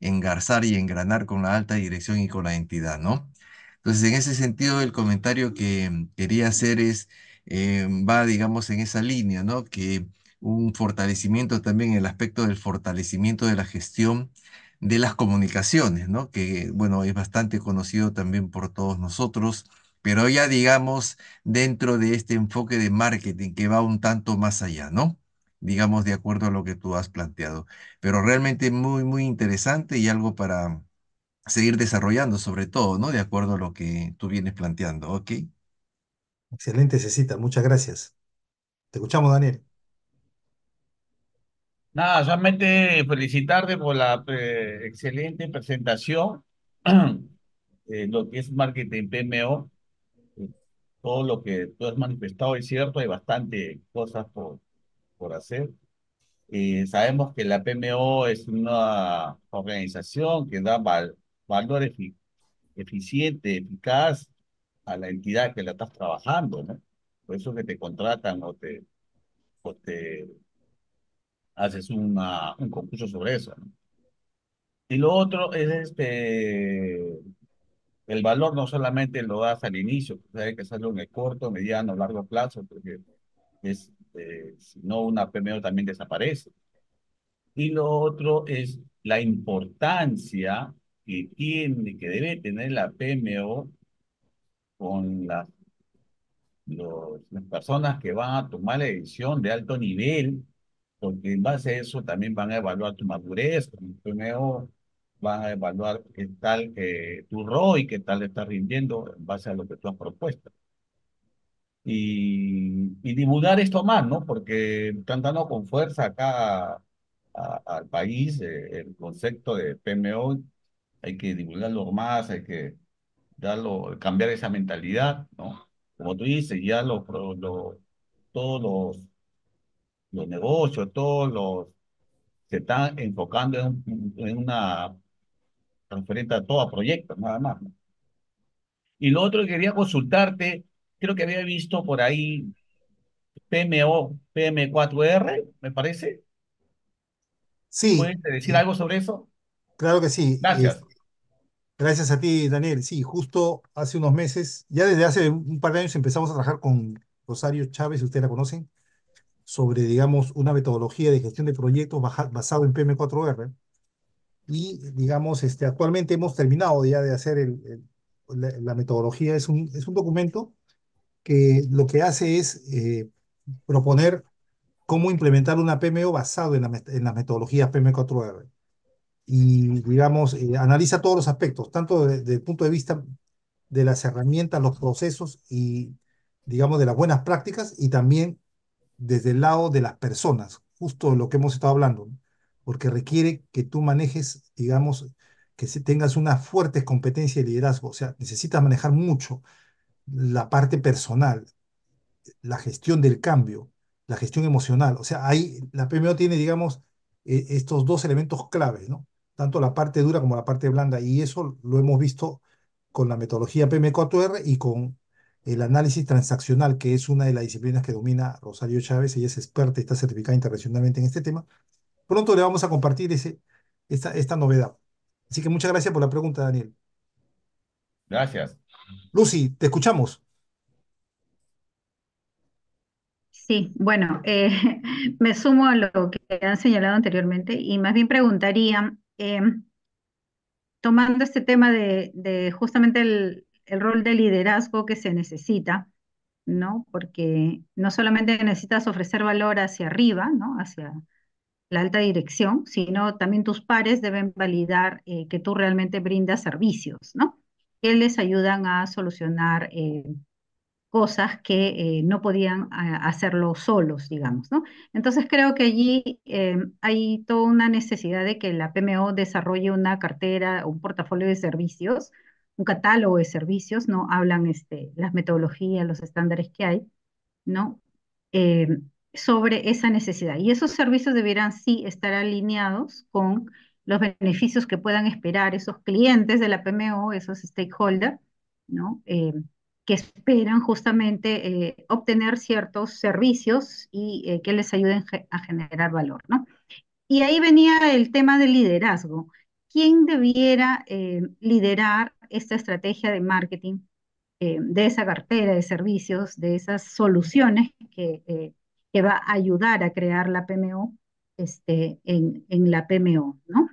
engarzar y engranar con la alta dirección y con la entidad, ¿no? Entonces, en ese sentido, el comentario que quería hacer es, eh, va, digamos, en esa línea, ¿no? Que un fortalecimiento también en el aspecto del fortalecimiento de la gestión de las comunicaciones, ¿no? Que, bueno, es bastante conocido también por todos nosotros, pero ya digamos dentro de este enfoque de marketing que va un tanto más allá, ¿no? Digamos de acuerdo a lo que tú has planteado. Pero realmente muy, muy interesante y algo para seguir desarrollando, sobre todo, ¿no? De acuerdo a lo que tú vienes planteando, ¿ok? Excelente, Cecita, muchas gracias. Te escuchamos, Daniel. Nada, solamente felicitarte por la eh, excelente presentación, eh, lo que es marketing PMO, eh, todo lo que tú has manifestado es cierto, hay bastante cosas por, por hacer. sabemos que la PMO es una organización que da valor eficiente, eficaz a la entidad que la estás trabajando, Por eso que te contratan o te, o te haces un concurso sobre eso. Y lo otro es este, el valor no solamente lo das al inicio, pues, hay que hacerlo en el corto, mediano, largo plazo, porque es, eh, si no una PMO también desaparece. Y lo otro es la importancia que tiene, que debe tener la PMO con las, los, las personas que van a tomar la decisión de alto nivel porque en base a eso también van a evaluar tu madurez, tu van a evaluar qué tal que eh, tu rol y qué tal estás rindiendo en base a lo que tú has propuesto. Y, y divulgar esto más, ¿no? Porque están dando con fuerza acá al país eh, el concepto de PMO, hay que divulgarlo más, hay que darlo, cambiar esa mentalidad, ¿no? Como tú dices, ya los todos los los negocios, todos los se están enfocando en, una transferencia a todo a proyectos, nada más. Y lo otro que quería consultarte, creo que había visto por ahí PMO, PM4R, me parece. Sí. ¿Puedes decir algo sobre eso? Claro que sí. Gracias. Este, gracias a ti, Daniel. Sí, justo hace unos meses, ya desde hace un par de años empezamos a trabajar con Rosario Chávez, usted la conocen, sobre, digamos, una metodología de gestión de proyectos basado en PM4R. Y, digamos, este, actualmente hemos terminado ya de hacer el, la, metodología. Es un, es un documento que lo que hace es eh, proponer cómo implementar una PMO basado en, la, en las metodologías PM4R. Y, digamos, eh, analiza todos los aspectos, tanto desde el punto de vista de las herramientas, los procesos y, digamos, de las buenas prácticas y también desde el lado de las personas, justo lo que hemos estado hablando, porque requiere que tú manejes, digamos, que tengas una fuerte competencia de liderazgo, o sea, necesitas manejar mucho la parte personal, la gestión del cambio, la gestión emocional, o sea, ahí la PMO tiene, digamos, e, estos dos elementos claves, ¿no? Tanto la parte dura como la parte blanda, y eso lo hemos visto con la metodología PM4R y con el análisis transaccional, que es una de las disciplinas que domina Rosario Chávez, ella es experta y está certificada internacionalmente en este tema. Pronto le vamos a compartir ese, esta, esta novedad. Así que muchas gracias por la pregunta, Daniel. Gracias. Lucy, te escuchamos. Sí, bueno, eh, me sumo a lo que han señalado anteriormente y más bien preguntaría, em, tomando este tema de, de justamente el, el rol de liderazgo que se necesita, ¿no? Porque no solamente necesitas ofrecer valor hacia arriba, ¿no? Hacia la alta dirección, sino también tus pares deben validar eh, que tú realmente brindas servicios, ¿no? Que les ayudan a solucionar eh, cosas que eh, no podían hacerlo solos, digamos, ¿no? Entonces creo que allí hay toda una necesidad de que la PMO desarrolle una cartera o un portafolio de servicios un catálogo de servicios, ¿no? Hablan este, las metodologías, los estándares que hay, ¿no? Eh, sobre esa necesidad. Y esos servicios deberán sí estar alineados con los beneficios que puedan esperar esos clientes de la PMO, esos stakeholders, ¿no? Eh, que esperan justamente eh, obtener ciertos servicios y que les ayuden a generar valor, ¿no? Y ahí venía el tema del liderazgo. ¿Quién debiera liderar esta estrategia de marketing eh, de esa cartera de servicios, de esas soluciones que, eh, que va a ayudar a crear la PMO este, en, en la PMO, ¿no?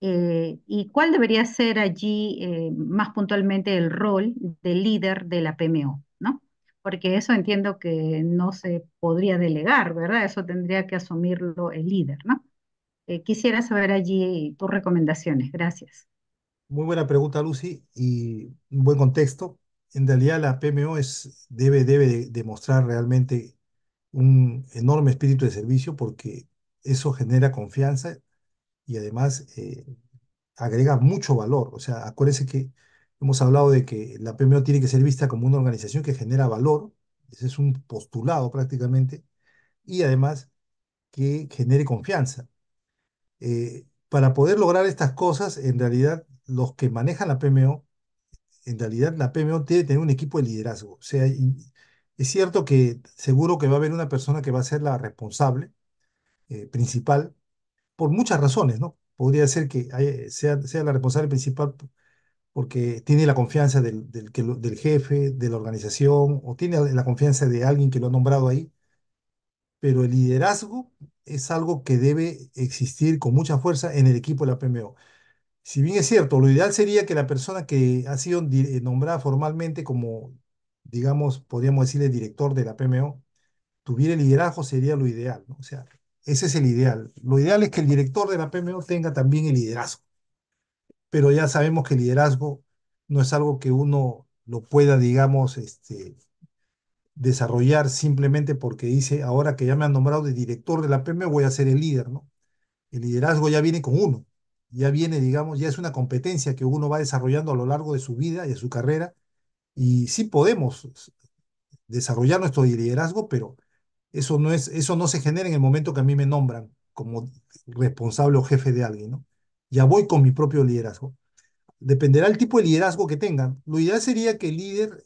Eh, ¿Y cuál debería ser allí más puntualmente el rol del líder de la PMO? ¿no? Porque eso entiendo que no se podría delegar, ¿verdad? Eso tendría que asumirlo el líder, ¿no? quisiera saber allí tus recomendaciones. Gracias. Muy buena pregunta, Lucy, y un buen contexto. En realidad la PMO es, debe, debe demostrar realmente un enorme espíritu de servicio porque eso genera confianza y además eh, agrega mucho valor. O sea, acuérdense que hemos hablado de que la PMO tiene que ser vista como una organización que genera valor, ese es un postulado prácticamente, y además que genere confianza. Eh, para poder lograr estas cosas, en realidad los que manejan la PMO, en realidad la PMO tiene que tener un equipo de liderazgo. O sea, es cierto que seguro que va a haber una persona que va a ser la responsable eh, principal, por muchas razones, ¿no? Podría ser que sea, la responsable principal porque tiene la confianza del, del, del, jefe, de la organización, o tiene la confianza de alguien que lo ha nombrado ahí. Pero el liderazgo es algo que debe existir con mucha fuerza en el equipo de la PMO. Si bien es cierto, lo ideal sería que la persona que ha sido eh, nombrada formalmente como, digamos, podríamos decirle director de la PMO, tuviera el liderazgo, sería lo ideal, ¿no? O sea, ese es el ideal. Lo ideal es que el director de la PMO tenga también el liderazgo. Pero ya sabemos que el liderazgo no es algo que uno lo pueda, digamos, este, desarrollar simplemente porque dice, ahora que ya me han nombrado de director de la PMO, voy a ser el líder, ¿no? El liderazgo ya viene con uno ya viene, digamos, ya es una competencia que uno va desarrollando a lo largo de su vida y de su carrera, y sí podemos desarrollar nuestro liderazgo, pero eso no, es, eso no se genera en el momento que a mí me nombran como responsable o jefe de alguien, ¿no? Ya voy con mi propio liderazgo. Dependerá el tipo de liderazgo que tengan. Lo ideal sería que el líder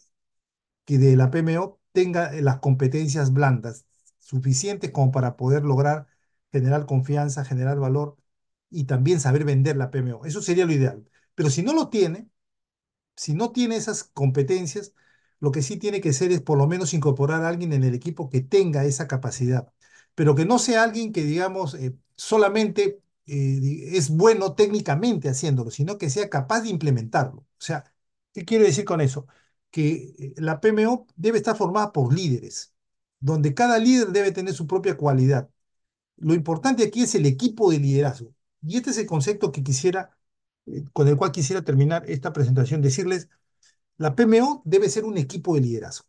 que de la PMO tenga las competencias blandas suficientes como para poder lograr generar confianza, generar valor y también saber vender la PMO. Eso sería lo ideal. Pero si no lo tiene, si no tiene esas competencias, lo que sí tiene que ser es por lo menos incorporar a alguien en el equipo que tenga esa capacidad, pero que no sea alguien que, digamos, eh, solamente eh, es bueno técnicamente haciéndolo, sino que sea capaz de implementarlo. O sea, ¿qué quiero decir con eso? Que eh, la PMO debe estar formada por líderes, donde cada líder debe tener su propia cualidad. Lo importante aquí es el equipo de liderazgo. Y este es el concepto que quisiera, eh, con el cual quisiera terminar esta presentación, decirles, la PMO debe ser un equipo de liderazgo,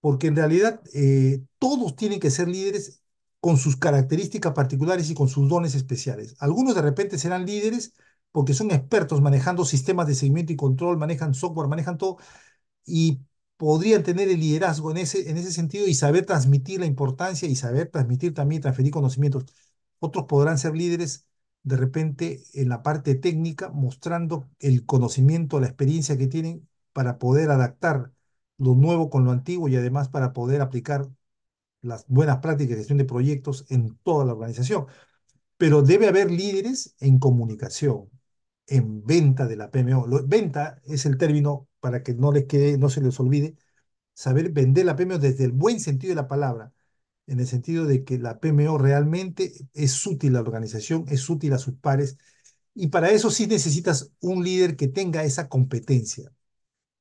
porque en realidad eh, todos tienen que ser líderes con sus características particulares y con sus dones especiales. Algunos de repente serán líderes porque son expertos manejando sistemas de seguimiento y control, manejan software, manejan todo, y podrían tener el liderazgo en ese, en ese sentido y saber transmitir la importancia y saber transmitir también, transferir conocimientos. Otros podrán ser líderes de repente en la parte técnica, mostrando el conocimiento, la experiencia que tienen para poder adaptar lo nuevo con lo antiguo y además para poder aplicar las buenas prácticas de gestión de proyectos en toda la organización. Pero debe haber líderes en comunicación, en venta de la PMO. venta es el término para que no les quede, no se les olvide, saber vender la PMO desde el buen sentido de la palabra, en el sentido de que la PMO realmente es útil a la organización, es útil a sus pares, y para eso sí necesitas un líder que tenga esa competencia.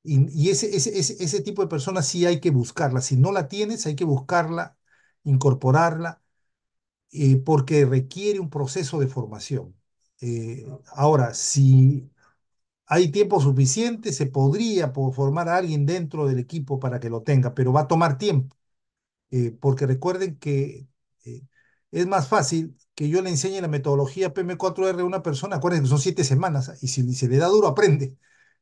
Y, ese, ese, tipo de persona sí hay que buscarla. Si no la tienes, hay que buscarla, incorporarla, eh, porque requiere un proceso de formación. Eh, ahora, si hay tiempo suficiente, se podría formar a alguien dentro del equipo para que lo tenga, pero va a tomar tiempo. Eh, porque recuerden que eh, es más fácil que yo le enseñe la metodología PM4R a una persona, acuérdense que son siete semanas, y si se le da duro, aprende.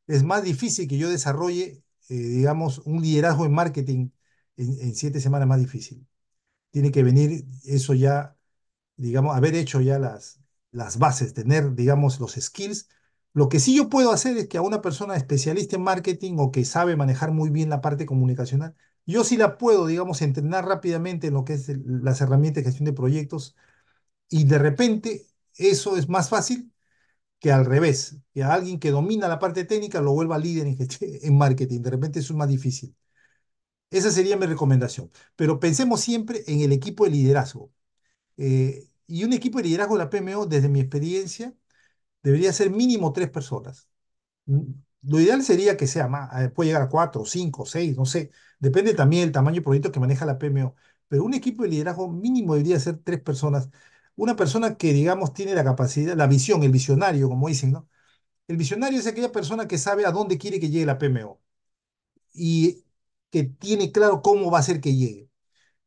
Es más difícil que yo desarrolle, eh, digamos, un liderazgo en marketing en, en, siete semanas más difícil. Tiene que venir eso ya, digamos, haber hecho ya las, las bases, tener, digamos, los skills. Lo que sí yo puedo hacer es que a una persona especialista en marketing o que sabe manejar muy bien la parte comunicacional, yo sí la puedo, digamos, entrenar rápidamente en lo que es las herramientas de gestión de proyectos y de repente eso es más fácil que al revés, que a alguien que domina la parte técnica lo vuelva líder en, marketing. De repente eso es más difícil. Esa sería mi recomendación. Pero pensemos siempre en el equipo de liderazgo. Eh, y un equipo de liderazgo de la PMO, desde mi experiencia, debería ser mínimo tres personas. Lo ideal sería que sea más, eh, puede llegar a cuatro, cinco, seis, no sé. Depende también del tamaño del proyecto que maneja la PMO. Pero un equipo de liderazgo mínimo debería ser tres personas. Una persona que, digamos, tiene la capacidad, la visión, el visionario, como dicen, ¿no? El visionario es aquella persona que sabe a dónde quiere que llegue la PMO y que tiene claro cómo va a ser que llegue.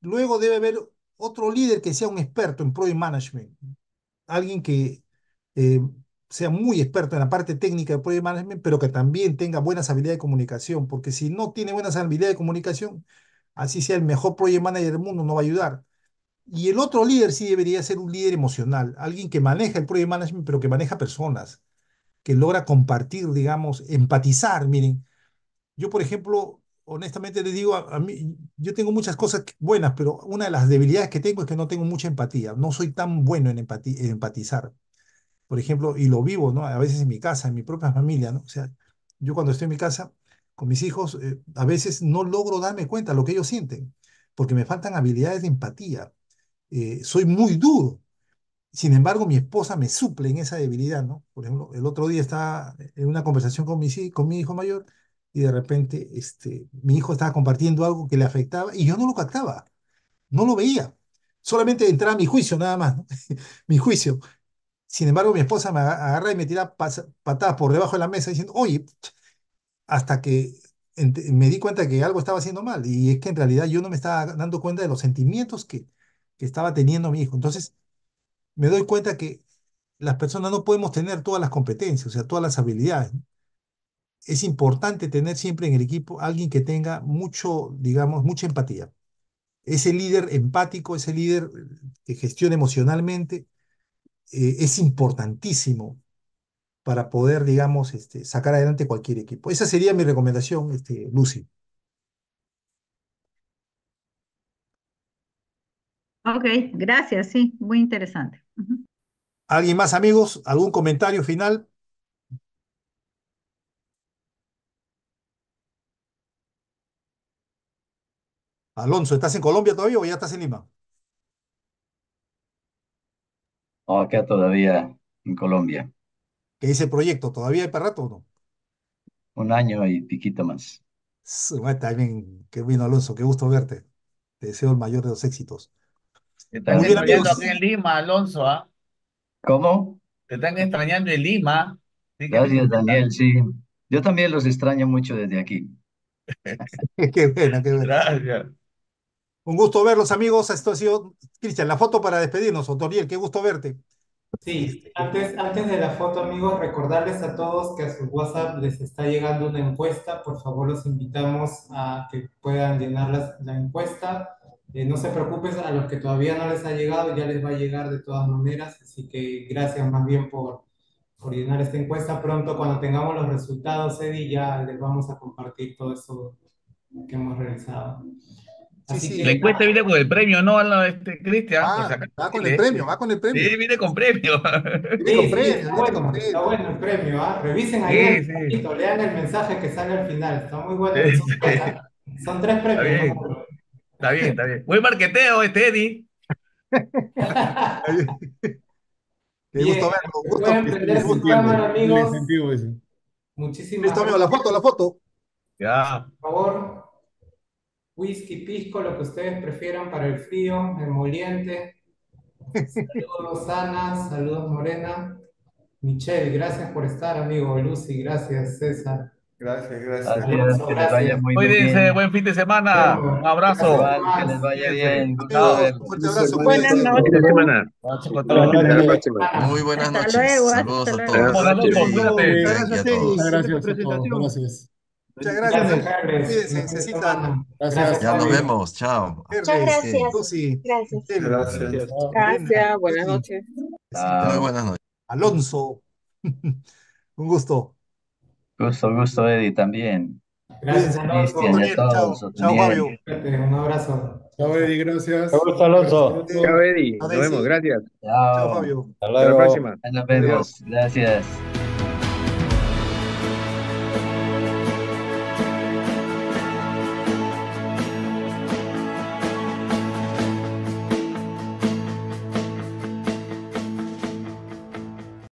Luego debe haber otro líder que sea un experto en project management, alguien que eh, sea muy experto en la parte técnica de project management, pero que también tenga buenas habilidades de comunicación, porque si no tiene buenas habilidades de comunicación, así sea el mejor project manager del mundo, no va a ayudar. Y el otro líder sí debería ser un líder emocional, alguien que maneja el project management, pero que maneja personas, que logra compartir, digamos, empatizar. Miren, yo, por ejemplo, honestamente les digo, a, mí, yo tengo muchas cosas buenas, pero una de las debilidades que tengo es que no tengo mucha empatía, no soy tan bueno en empatizar por ejemplo, y lo vivo, ¿no? A veces en mi casa, en mi propia familia, ¿no? O sea, yo cuando estoy en mi casa con mis hijos, eh, a veces no logro darme cuenta de lo que ellos sienten, porque me faltan habilidades de empatía. Eh, soy muy duro. Sin embargo, mi esposa me suple en esa debilidad, ¿no? Por ejemplo, el otro día estaba en una conversación con mi, con mi hijo mayor y de repente este, mi hijo estaba compartiendo algo que le afectaba y yo no lo captaba, no lo veía. Solamente entraba mi juicio, nada más, mi juicio. Sin embargo, mi esposa me agarra y me tira patadas por debajo de la mesa diciendo, oye, hasta que me di cuenta que algo estaba haciendo mal. Y es que en realidad yo no me estaba dando cuenta de los sentimientos que, que estaba teniendo mi hijo. Entonces, me doy cuenta que las personas no podemos tener todas las competencias, o sea, todas las habilidades. Es importante tener siempre en el equipo alguien que tenga mucho, digamos, mucha empatía. Ese líder empático, ese líder eh, que gestiona emocionalmente, eh, es importantísimo para poder, digamos, este, sacar adelante cualquier equipo. Esa sería mi recomendación, este, Lucy. Ok, gracias, sí, muy interesante. ¿Alguien más, amigos? ¿Algún comentario final? Alonso, ¿estás en Colombia todavía o ya estás en Lima? acá todavía en Colombia. ¿Qué dice el proyecto? ¿Todavía hay para rato o no? Un año y piquito más. bueno, también, qué bueno, Alonso, qué gusto verte. Te deseo el mayor de los éxitos. Te están extrañando aquí en Lima, Alonso, ¿ah? ¿Cómo? Te están extrañando en Lima. Gracias, Daniel, sí. Yo también los extraño mucho desde aquí. qué bueno, qué bueno. Gracias. Un gusto verlos, amigos. Esto ha sido, Cristian, la foto para despedirnos. Otoriel, qué gusto verte. Sí, antes, antes de la foto, amigos, recordarles a todos que a su WhatsApp les está llegando una encuesta. Por favor, los invitamos a que puedan llenar la, encuesta. Eh, no se preocupen, a los que todavía no les ha llegado, ya les va a llegar de todas maneras. Así que gracias más bien por, por llenar esta encuesta. Pronto, cuando tengamos los resultados, Eddie, ya les vamos a compartir todo eso que hemos realizado sí, La encuesta viene con el premio, ¿no, este, Cristian? Ah, va con el este, premio, va con el premio. Sí, viene con premio. Viene con premio, está, bueno, premio. el premio, ¿ah? Revisen ahí poquito, lean el mensaje que sale al final. Está muy bueno. ¿ah? Son, tres premios. Está bien. está bien, Buen marqueteo, este Eddie. Te gusto verlo. Gusto, amigos. Muchísimas Listo, la foto, la foto. Ya. Por favor whisky, pisco, lo que ustedes prefieran para el frío, el moliente. Saludos Ana, saludos Morena. Michelle, gracias por estar, amigo. Lucy, gracias, César. Gracias, gracias. muy bien. Eh, buen fin de semana. Un abrazo. que les vaya bien. Un abrazo. Buenas noches. Muy buenas noches. Saludos a todos. Gracias, a todos. Gracias. Muchas gracias. gracias. Sí, Gracias. Ya nos vemos. Chao. Muchas gracias. Gracias. Gracias. Buenas noches. buenas noches. Alonso. Un gusto. Gusto, gusto, Eddie, también. Gracias, Alonso. Chao, Fabio. Un abrazo. Chao, Eddie, gracias. Un gusto, Alonso. Chao, Eddie. Nos vemos, gracias. Chao, Fabio. Hasta, la próxima. Hasta vemos. Gracias.